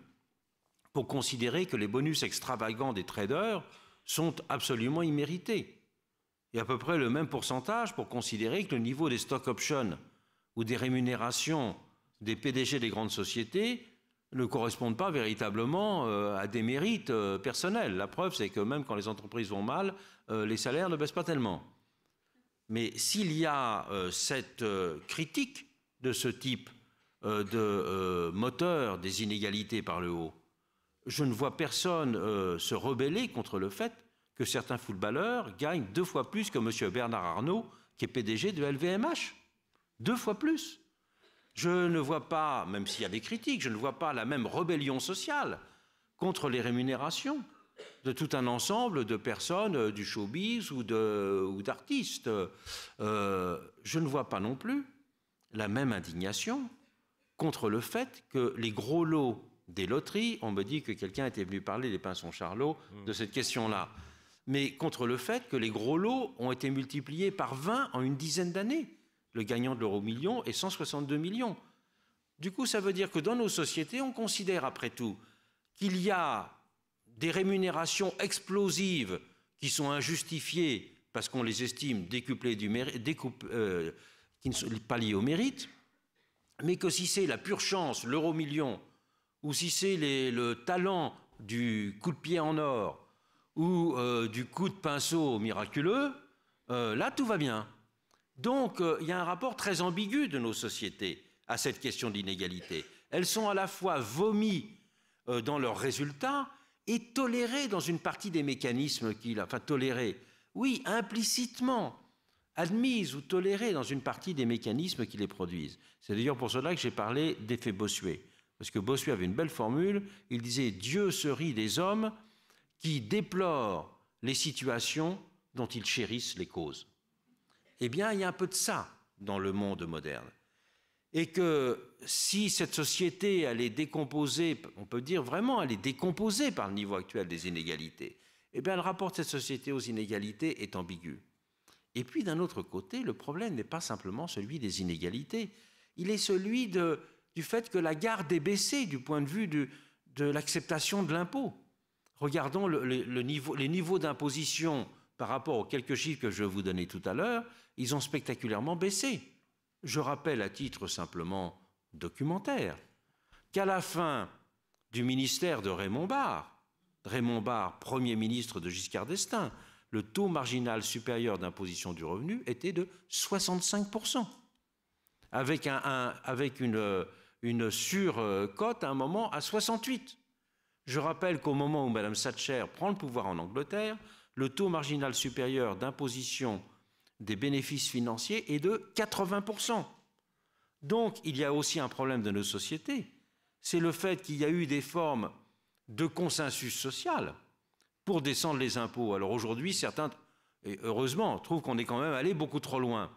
pour considérer que les bonus extravagants des traders sont absolument immérités. et à peu près le même pourcentage pour considérer que le niveau des stock options ou des rémunérations des PDG des grandes sociétés ne correspondent pas véritablement euh, à des mérites euh, personnels. La preuve, c'est que même quand les entreprises vont mal, euh, les salaires ne baissent pas tellement. Mais s'il y a cette critique de ce type de moteur des inégalités par le haut, je ne vois personne euh, se rebeller contre le fait que certains footballeurs gagnent deux fois plus que M. Bernard Arnault, qui est PDG de LVMH. Deux fois plus. Je ne vois pas, même s'il y a des critiques, je ne vois pas la même rébellion sociale contre les rémunérations de tout un ensemble de personnes euh, du showbiz ou euh, d'artistes. je ne vois pas non plus la même indignation contre le fait que les gros lots des loteries, on me dit que quelqu'un était venu parler des pinsons Charlot hmm. de cette question-là. Mais contre le fait que les gros lots ont été multipliés par 20 en une dizaine d'années. Le gagnant de l'euro million est 162 millions. Du coup, ça veut dire que dans nos sociétés, on considère après tout qu'il y a des rémunérations explosives qui sont injustifiées parce qu'on les estime décuplées du euh, qui ne sont pas liées au mérite, mais que si c'est la pure chance, l'euro million, ou si c'est le talent du coup de pied en or ou euh, du coup de pinceau miraculeux, euh, là tout va bien. Donc euh, il y a un rapport très ambigu de nos sociétés à cette question d'inégalité. Elles sont à la fois vomies dans leurs résultats et tolérées dans une partie des mécanismes qui a, enfin tolérées, oui, implicitement admises ou tolérées dans une partie des mécanismes qui les produisent. C'est d'ailleurs pour cela que j'ai parlé d'effet Bossuet. Parce que Bossuet avait une belle formule, il disait Dieu se rit des hommes qui déplorent les situations dont ils chérissent les causes. Eh bien, il y a un peu de ça dans le monde moderne. Et que si cette société, elle est décomposée, on peut dire vraiment, elle est décomposée par le niveau actuel des inégalités, eh bien, le rapport de cette société aux inégalités est ambigu. Et puis, d'un autre côté, le problème n'est pas simplement celui des inégalités, il est celui de du fait que la garde est baissée du point de vue de l'acceptation de l'impôt. Regardons les niveaux d'imposition par rapport aux quelques chiffres que je vous donnais tout à l'heure, ils ont spectaculairement baissé. Je rappelle à titre simplement documentaire qu'à la fin du ministère de Raymond Barre, Raymond Barre, Premier ministre de Giscard d'Estaing, le taux marginal supérieur d'imposition du revenu était de 65%, avec, avec une, euh, une surcote à un moment à 68. Je rappelle qu'au moment où Mme Thatcher prend le pouvoir en Angleterre, le taux marginal supérieur d'imposition des bénéfices financiers est de 80%. Donc il y a aussi un problème de nos sociétés, c'est le fait qu'il y a eu des formes de consensus social pour descendre les impôts. Alors aujourd'hui, certains, et heureusement, trouvent qu'on est quand même allé beaucoup trop loin.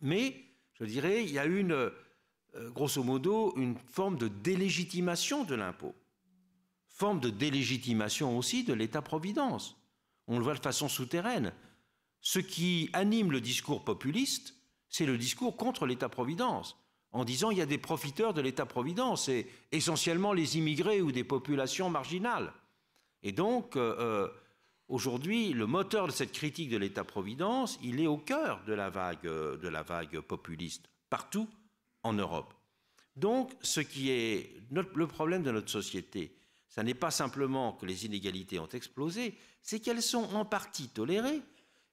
Mais, je dirais, il y a une euh, grosso modo, une forme de délégitimation de l'impôt, forme de délégitimation aussi de l'État-providence. On le voit de façon souterraine. Ce qui anime le discours populiste, c'est le discours contre l'État-providence, en disant il y a des profiteurs de l'État-providence, et essentiellement les immigrés ou des populations marginales. Et donc, euh, euh, aujourd'hui, le moteur de cette critique de l'État-providence, il est au cœur de la vague, de la vague populiste, partout en Europe. Donc, ce qui est le problème de notre société, ce n'est pas simplement que les inégalités ont explosé, c'est qu'elles sont en partie tolérées,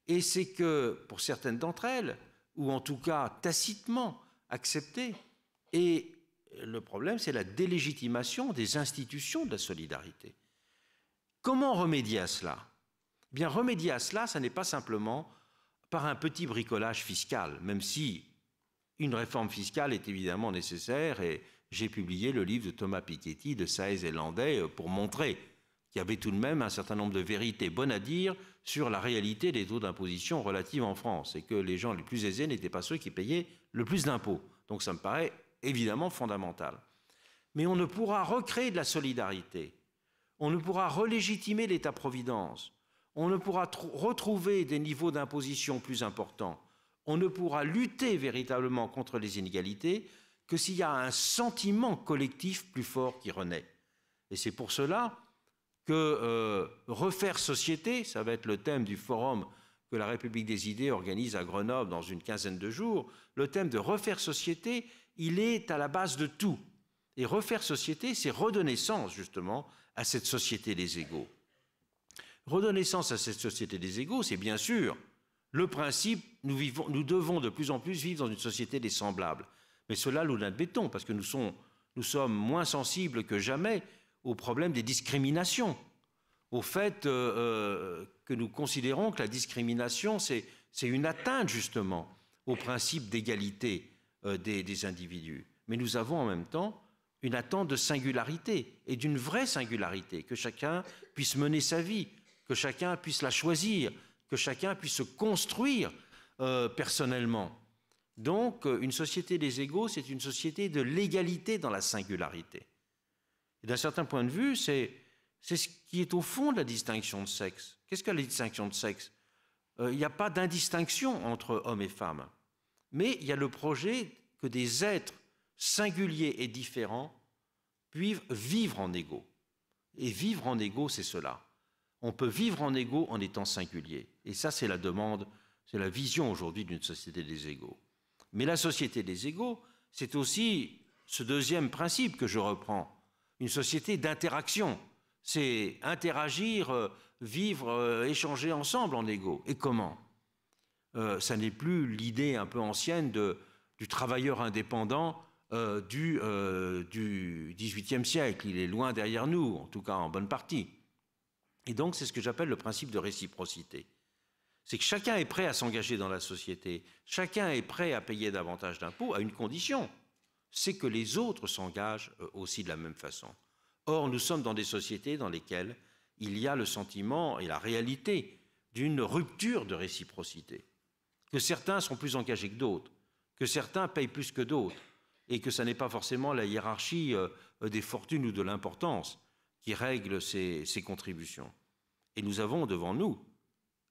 et c'est que, pour certaines d'entre elles, ou en tout cas tacitement acceptées, et le problème, c'est la délégitimation des institutions de la solidarité. Comment remédier à cela eh Bien, remédier à cela, ce n'est pas simplement par un petit bricolage fiscal, même si une réforme fiscale est évidemment nécessaire et j'ai publié le livre de Thomas Piketty de Saez et Landais euh, pour montrer qu'il y avait tout de même un certain nombre de vérités bonnes à dire sur la réalité des taux d'imposition relatives en France et que les gens les plus aisés n'étaient pas ceux qui payaient le plus d'impôts. Donc ça me paraît évidemment fondamental. Mais on ne pourra recréer de la solidarité, on ne pourra relégitimer l'État-providence, on ne pourra retrouver des niveaux d'imposition plus importants on ne pourra lutter véritablement contre les inégalités que s'il y a un sentiment collectif plus fort qui renaît. Et c'est pour cela que euh, refaire société, ça va être le thème du forum que la République des idées organise à Grenoble dans une quinzaine de jours, le thème de refaire société, il est à la base de tout. Et refaire société, c'est redonner sens justement à cette société des égaux. Redonner sens à cette société des égaux, c'est bien sûr le principe, nous, devons de plus en plus vivre dans une société des semblables. Mais cela, nous l'admettons, parce que nous, sommes moins sensibles que jamais au problème des discriminations, au fait euh, euh, que nous considérons que la discrimination, c'est une atteinte justement au principe d'égalité euh, des individus. Mais nous avons en même temps une attente de singularité et d'une vraie singularité, que chacun puisse mener sa vie, que chacun puisse la choisir, que chacun puisse se construire euh, personnellement. Donc, euh, une société des égaux, c'est une société de l'égalité dans la singularité. Et d'un certain point de vue, c'est ce qui est au fond de la distinction de sexe. Qu'est-ce que la distinction de sexe euh, Il n'y a pas d'indistinction entre hommes et femmes. Mais il y a le projet que des êtres singuliers et différents puissent vivre en égaux. Et vivre en égaux, c'est cela. On peut vivre en égo en étant singulier. Et ça, c'est la demande, c'est la vision aujourd'hui d'une société des égaux. Mais la société des égaux, c'est aussi ce deuxième principe que je reprends, une société d'interaction. C'est interagir, euh, vivre, euh, échanger ensemble en égo. Et comment euh, Ça n'est plus l'idée un peu ancienne du travailleur indépendant du, du siècle. Il est loin derrière nous, en tout cas en bonne partie. Et donc, c'est ce que j'appelle le principe de réciprocité. C'est que chacun est prêt à s'engager dans la société, chacun est prêt à payer davantage d'impôts à une condition, c'est que les autres s'engagent euh, aussi de la même façon. Or, nous sommes dans des sociétés dans lesquelles il y a le sentiment et la réalité d'une rupture de réciprocité, que certains sont plus engagés que d'autres, que certains payent plus que d'autres, et que ça n'est pas forcément la hiérarchie euh, des fortunes ou de l'importance qui règle ces, ces contributions. Et nous avons devant nous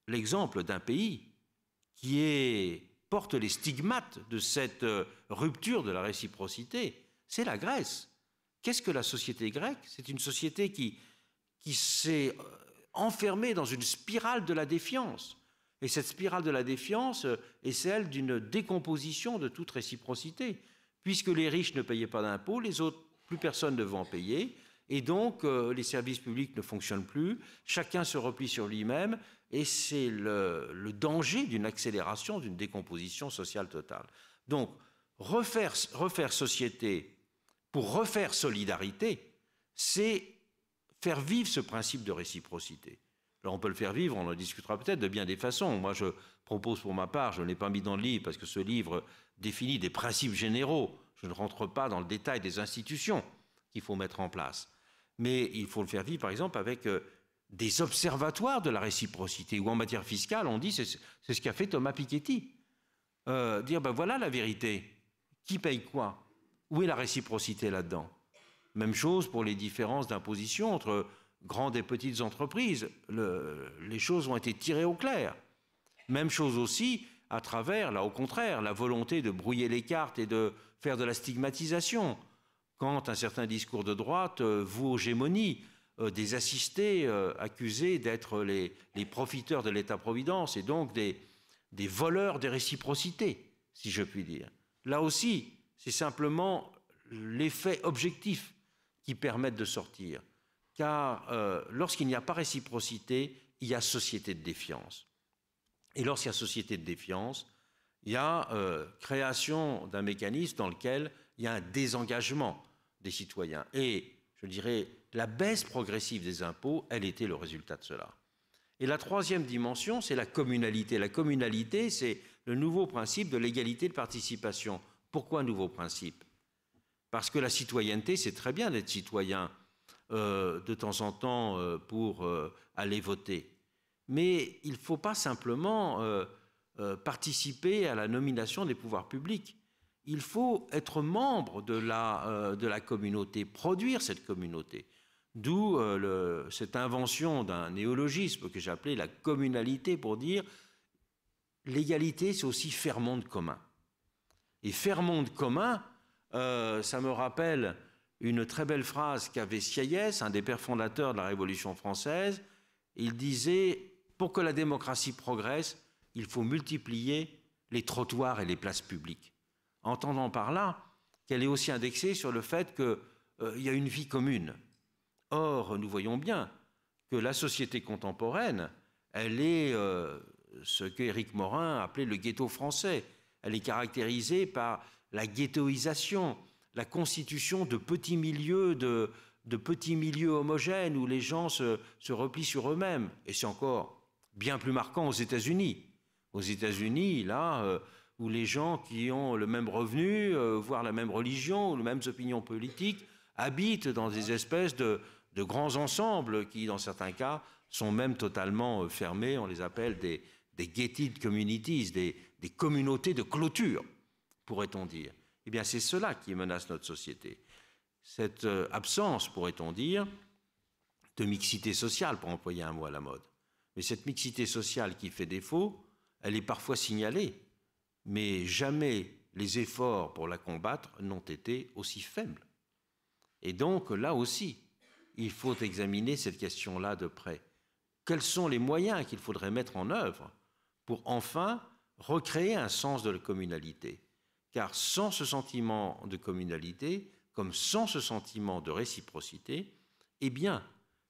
l'exemple d'un pays qui porte les stigmates de cette euh, rupture de la réciprocité, c'est la Grèce. Qu'est-ce que la société grecque C'est une société qui, s'est euh, enfermée dans une spirale de la défiance. Et cette spirale de la défiance euh, est celle d'une décomposition de toute réciprocité, puisque les riches ne payaient pas d'impôts, les autres, plus personne ne veut en payer, et donc, euh, les services publics ne fonctionnent plus, chacun se replie sur lui-même, et c'est le, danger d'une accélération, d'une décomposition sociale totale. Donc, refaire, refaire société pour refaire solidarité, c'est faire vivre ce principe de réciprocité. Alors on peut le faire vivre, on en discutera peut-être de bien des façons. Moi, je propose pour ma part, je ne l'ai pas mis dans le livre parce que ce livre définit des principes généraux. Je ne rentre pas dans le détail des institutions qu'il faut mettre en place mais il faut le faire vivre, par exemple, avec euh, des observatoires de la réciprocité, ou en matière fiscale, on dit, c'est ce qu'a fait Thomas Piketty. Euh, dire, ben voilà la vérité, qui paye quoi Où est la réciprocité là-dedans Même chose pour les différences d'imposition entre grandes et petites entreprises. les choses ont été tirées au clair. Même chose aussi à travers, là au contraire, la volonté de brouiller les cartes et de faire de la stigmatisation quand un certain discours de droite euh, vous aux euh, des assistés euh, accusés d'être les, profiteurs de l'État-providence et donc des, voleurs des réciprocités, si je puis dire. Là aussi, c'est simplement l'effet objectif qui permet de sortir. Car lorsqu'il n'y a pas réciprocité, il y a société de défiance. Et lorsqu'il y a société de défiance, il y a création d'un mécanisme dans lequel il y a un désengagement des citoyens. Et, je dirais, la baisse progressive des impôts, elle était le résultat de cela. Et la troisième dimension, c'est la communalité. La communalité, c'est le nouveau principe de l'égalité de participation. Pourquoi nouveau principe Parce que la citoyenneté, c'est très bien d'être citoyen euh, de temps en temps euh, pour euh, aller voter. Mais il ne faut pas simplement participer à la nomination des pouvoirs publics il faut être membre euh, de la, communauté, produire cette communauté. D'où euh, cette invention d'un néologisme que j'appelais la communalité pour dire l'égalité, c'est aussi faire monde commun. Et faire monde commun, euh, ça me rappelle une très belle phrase qu'avait Sieyès, un des pères fondateurs de la Révolution française. Il disait Pour que la démocratie progresse, il faut multiplier les trottoirs et les places publiques entendant par là qu'elle est aussi indexée sur le fait qu'il euh, y a une vie commune. Or, nous voyons bien que la société contemporaine, elle est euh, ce qu'Éric Morin appelait le ghetto français. Elle est caractérisée par la ghettoisation, la constitution de petits milieux, de, petits milieux homogènes où les gens se, replient sur eux-mêmes. Et c'est encore bien plus marquant aux États-Unis. Aux États-Unis, là, euh, où les gens qui ont le même revenu, euh, voire la même religion, ou les mêmes opinions politiques, habitent dans des espèces de, grands ensembles qui, dans certains cas, sont même totalement euh, fermés. On les appelle des, des gated communities, des, des communautés de clôture, pourrait-on dire. Eh bien, c'est cela qui menace notre société. Cette euh, absence, pourrait-on dire, de mixité sociale, pour employer un mot à la mode. Mais cette mixité sociale qui fait défaut, elle est parfois signalée mais jamais les efforts pour la combattre n'ont été aussi faibles. Et donc, là aussi, il faut examiner cette question-là de près. Quels sont les moyens qu'il faudrait mettre en œuvre pour enfin recréer un sens de la communalité Car sans ce sentiment de communalité, comme sans ce sentiment de réciprocité, eh bien,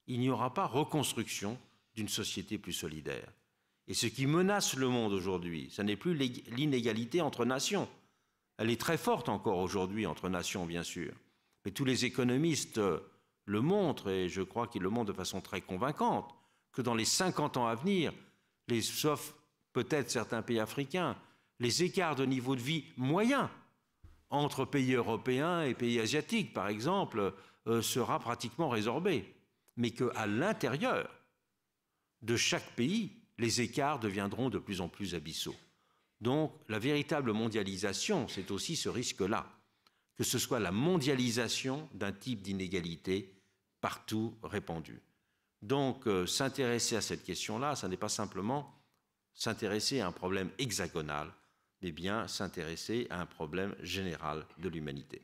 il n'y aura pas reconstruction d'une société plus solidaire. Et ce qui menace le monde aujourd'hui, ce n'est plus l'inégalité entre nations. Elle est très forte encore aujourd'hui entre nations, bien sûr. Mais tous les économistes euh, le montrent, et je crois qu'ils le montrent de façon très convaincante, que dans les 50 ans à venir, les, sauf peut-être certains pays africains, les écarts de niveau de vie moyen entre pays européens et pays asiatiques, par exemple, euh, sera pratiquement résorbé. Mais qu'à l'intérieur de chaque pays, les écarts deviendront de plus en plus abyssaux. Donc la véritable mondialisation, c'est aussi ce risque-là, que ce soit la mondialisation d'un type d'inégalité partout répandue. Donc euh, s'intéresser à cette question-là, ce n'est pas simplement s'intéresser à un problème hexagonal, mais bien s'intéresser à un problème général de l'humanité.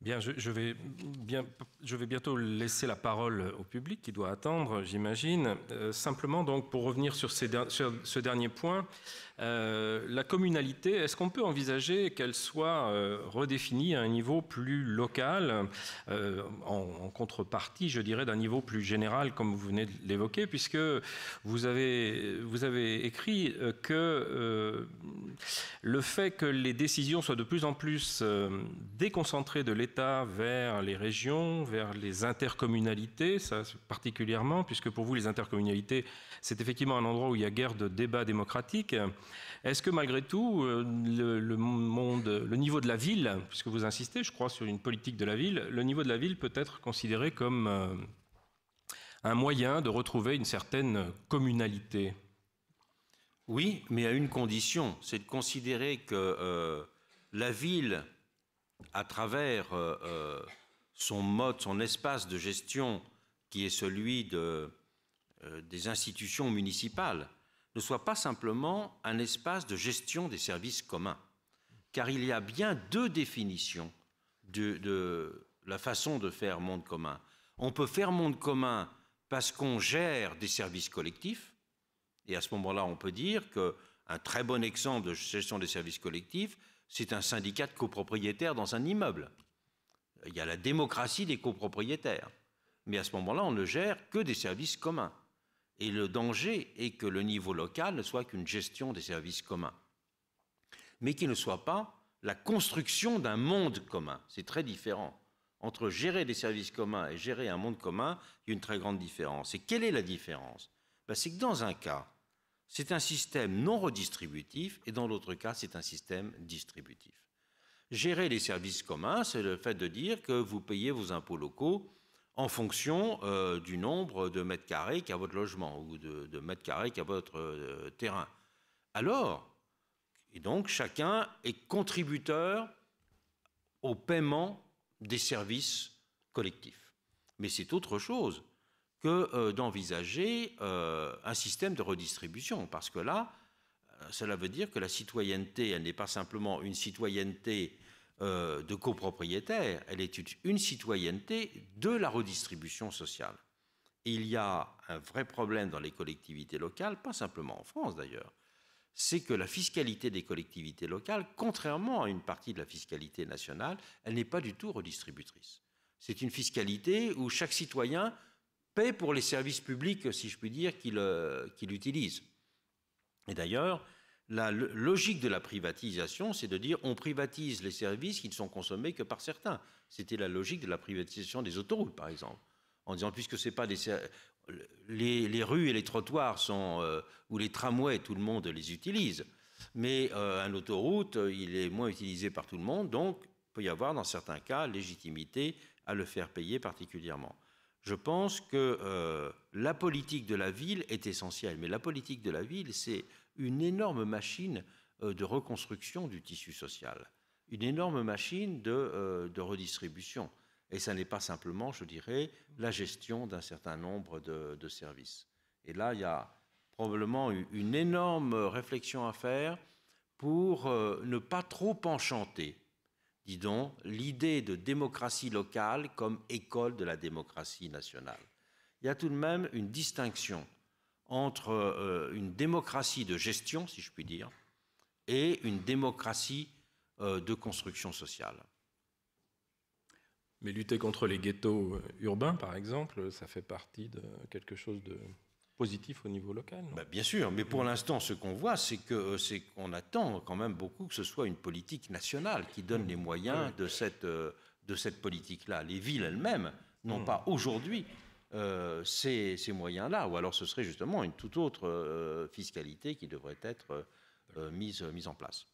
Bien, je, vais bien, je, bientôt laisser la parole au public qui doit attendre, j'imagine. Euh, simplement, donc, pour revenir sur, ce dernier point, euh, la communalité, est-ce qu'on peut envisager qu'elle soit euh, redéfinie à un niveau plus local, en, contrepartie, je dirais, d'un niveau plus général, comme vous venez de l'évoquer, puisque vous avez, vous avez écrit que le fait que les décisions soient de plus en plus déconcentrées de l'État, vers les régions, vers les intercommunalités, ça particulièrement, puisque pour vous les intercommunalités, c'est effectivement un endroit où il y a guère de débats démocratiques. Est-ce que malgré tout, euh, le, monde, le niveau de la ville, puisque vous insistez, je crois, sur une politique de la ville, le niveau de la ville peut être considéré comme euh, un moyen de retrouver une certaine communalité Oui, mais à une condition, c'est de considérer que euh, la ville à travers euh, euh, son mode, son espace de gestion qui est celui de, euh, des institutions municipales, ne soit pas simplement un espace de gestion des services communs. Car il y a bien deux définitions de, de la façon de faire monde commun. On peut faire monde commun parce qu'on gère des services collectifs, et à ce moment-là, on peut dire qu'un très bon exemple de gestion des services collectifs, c'est un syndicat de copropriétaires dans un immeuble. Il y a la démocratie des copropriétaires. Mais à ce moment-là, on ne gère que des services communs. Et le danger est que le niveau local ne soit qu'une gestion des services communs, mais qu'il ne soit pas la construction d'un monde commun. C'est très différent. Entre gérer des services communs et gérer un monde commun, il y a une très grande différence. Et quelle est la différence ben, C'est que dans un cas, c'est un système non redistributif et dans l'autre cas, c'est un système distributif. Gérer les services communs, c'est le fait de dire que vous payez vos impôts locaux en fonction euh, du nombre de mètres carrés qu'a votre logement ou de, mètres carrés qu'a votre euh, terrain. Alors, et donc chacun est contributeur au paiement des services collectifs. Mais c'est autre chose que euh, d'envisager euh, un système de redistribution, parce que là, euh, cela veut dire que la citoyenneté, elle n'est pas simplement une citoyenneté de copropriétaire, elle est une citoyenneté de la redistribution sociale. il y a un vrai problème dans les collectivités locales, pas simplement en France d'ailleurs, c'est que la fiscalité des collectivités locales, contrairement à une partie de la fiscalité nationale, elle n'est pas du tout redistributrice. C'est une fiscalité où chaque citoyen pour les services publics, si je puis dire, qu'il euh, qu utilise. Et d'ailleurs, la logique de la privatisation, c'est de dire on privatise les services qui ne sont consommés que par certains. C'était la logique de la privatisation des autoroutes, par exemple. En disant, puisque c'est pas Les, rues et les trottoirs sont. Euh, ou les tramways, tout le monde les utilise. Mais euh, un autoroute, il est moins utilisé par tout le monde, donc il peut y avoir, dans certains cas, légitimité à le faire payer particulièrement je pense que euh, la politique de la ville est essentielle. Mais la politique de la ville, c'est une énorme machine euh, de reconstruction du tissu social, une énorme machine euh, de, redistribution. Et ça n'est pas simplement, je dirais, la gestion d'un certain nombre de, de, services. Et là, il y a probablement une énorme réflexion à faire pour ne pas trop enchanter donc, l'idée de démocratie locale comme école de la démocratie nationale. Il y a tout de même une distinction entre euh, une démocratie de gestion, si je puis dire, et une démocratie euh, de construction sociale. Mais lutter contre les ghettos euh, urbains, par exemple, ça fait partie de quelque chose de positif au niveau local. Bah, bien sûr, mais pour mm. l'instant, ce qu'on voit, c'est que euh, qu'on attend quand même beaucoup que ce soit une politique nationale qui donne mm. les moyens euh, de cette, politique-là. Les villes elles-mêmes n'ont mm. pas aujourd'hui euh, ces, moyens-là, ou alors ce serait justement une toute autre fiscalité qui devrait être mise, mise en place.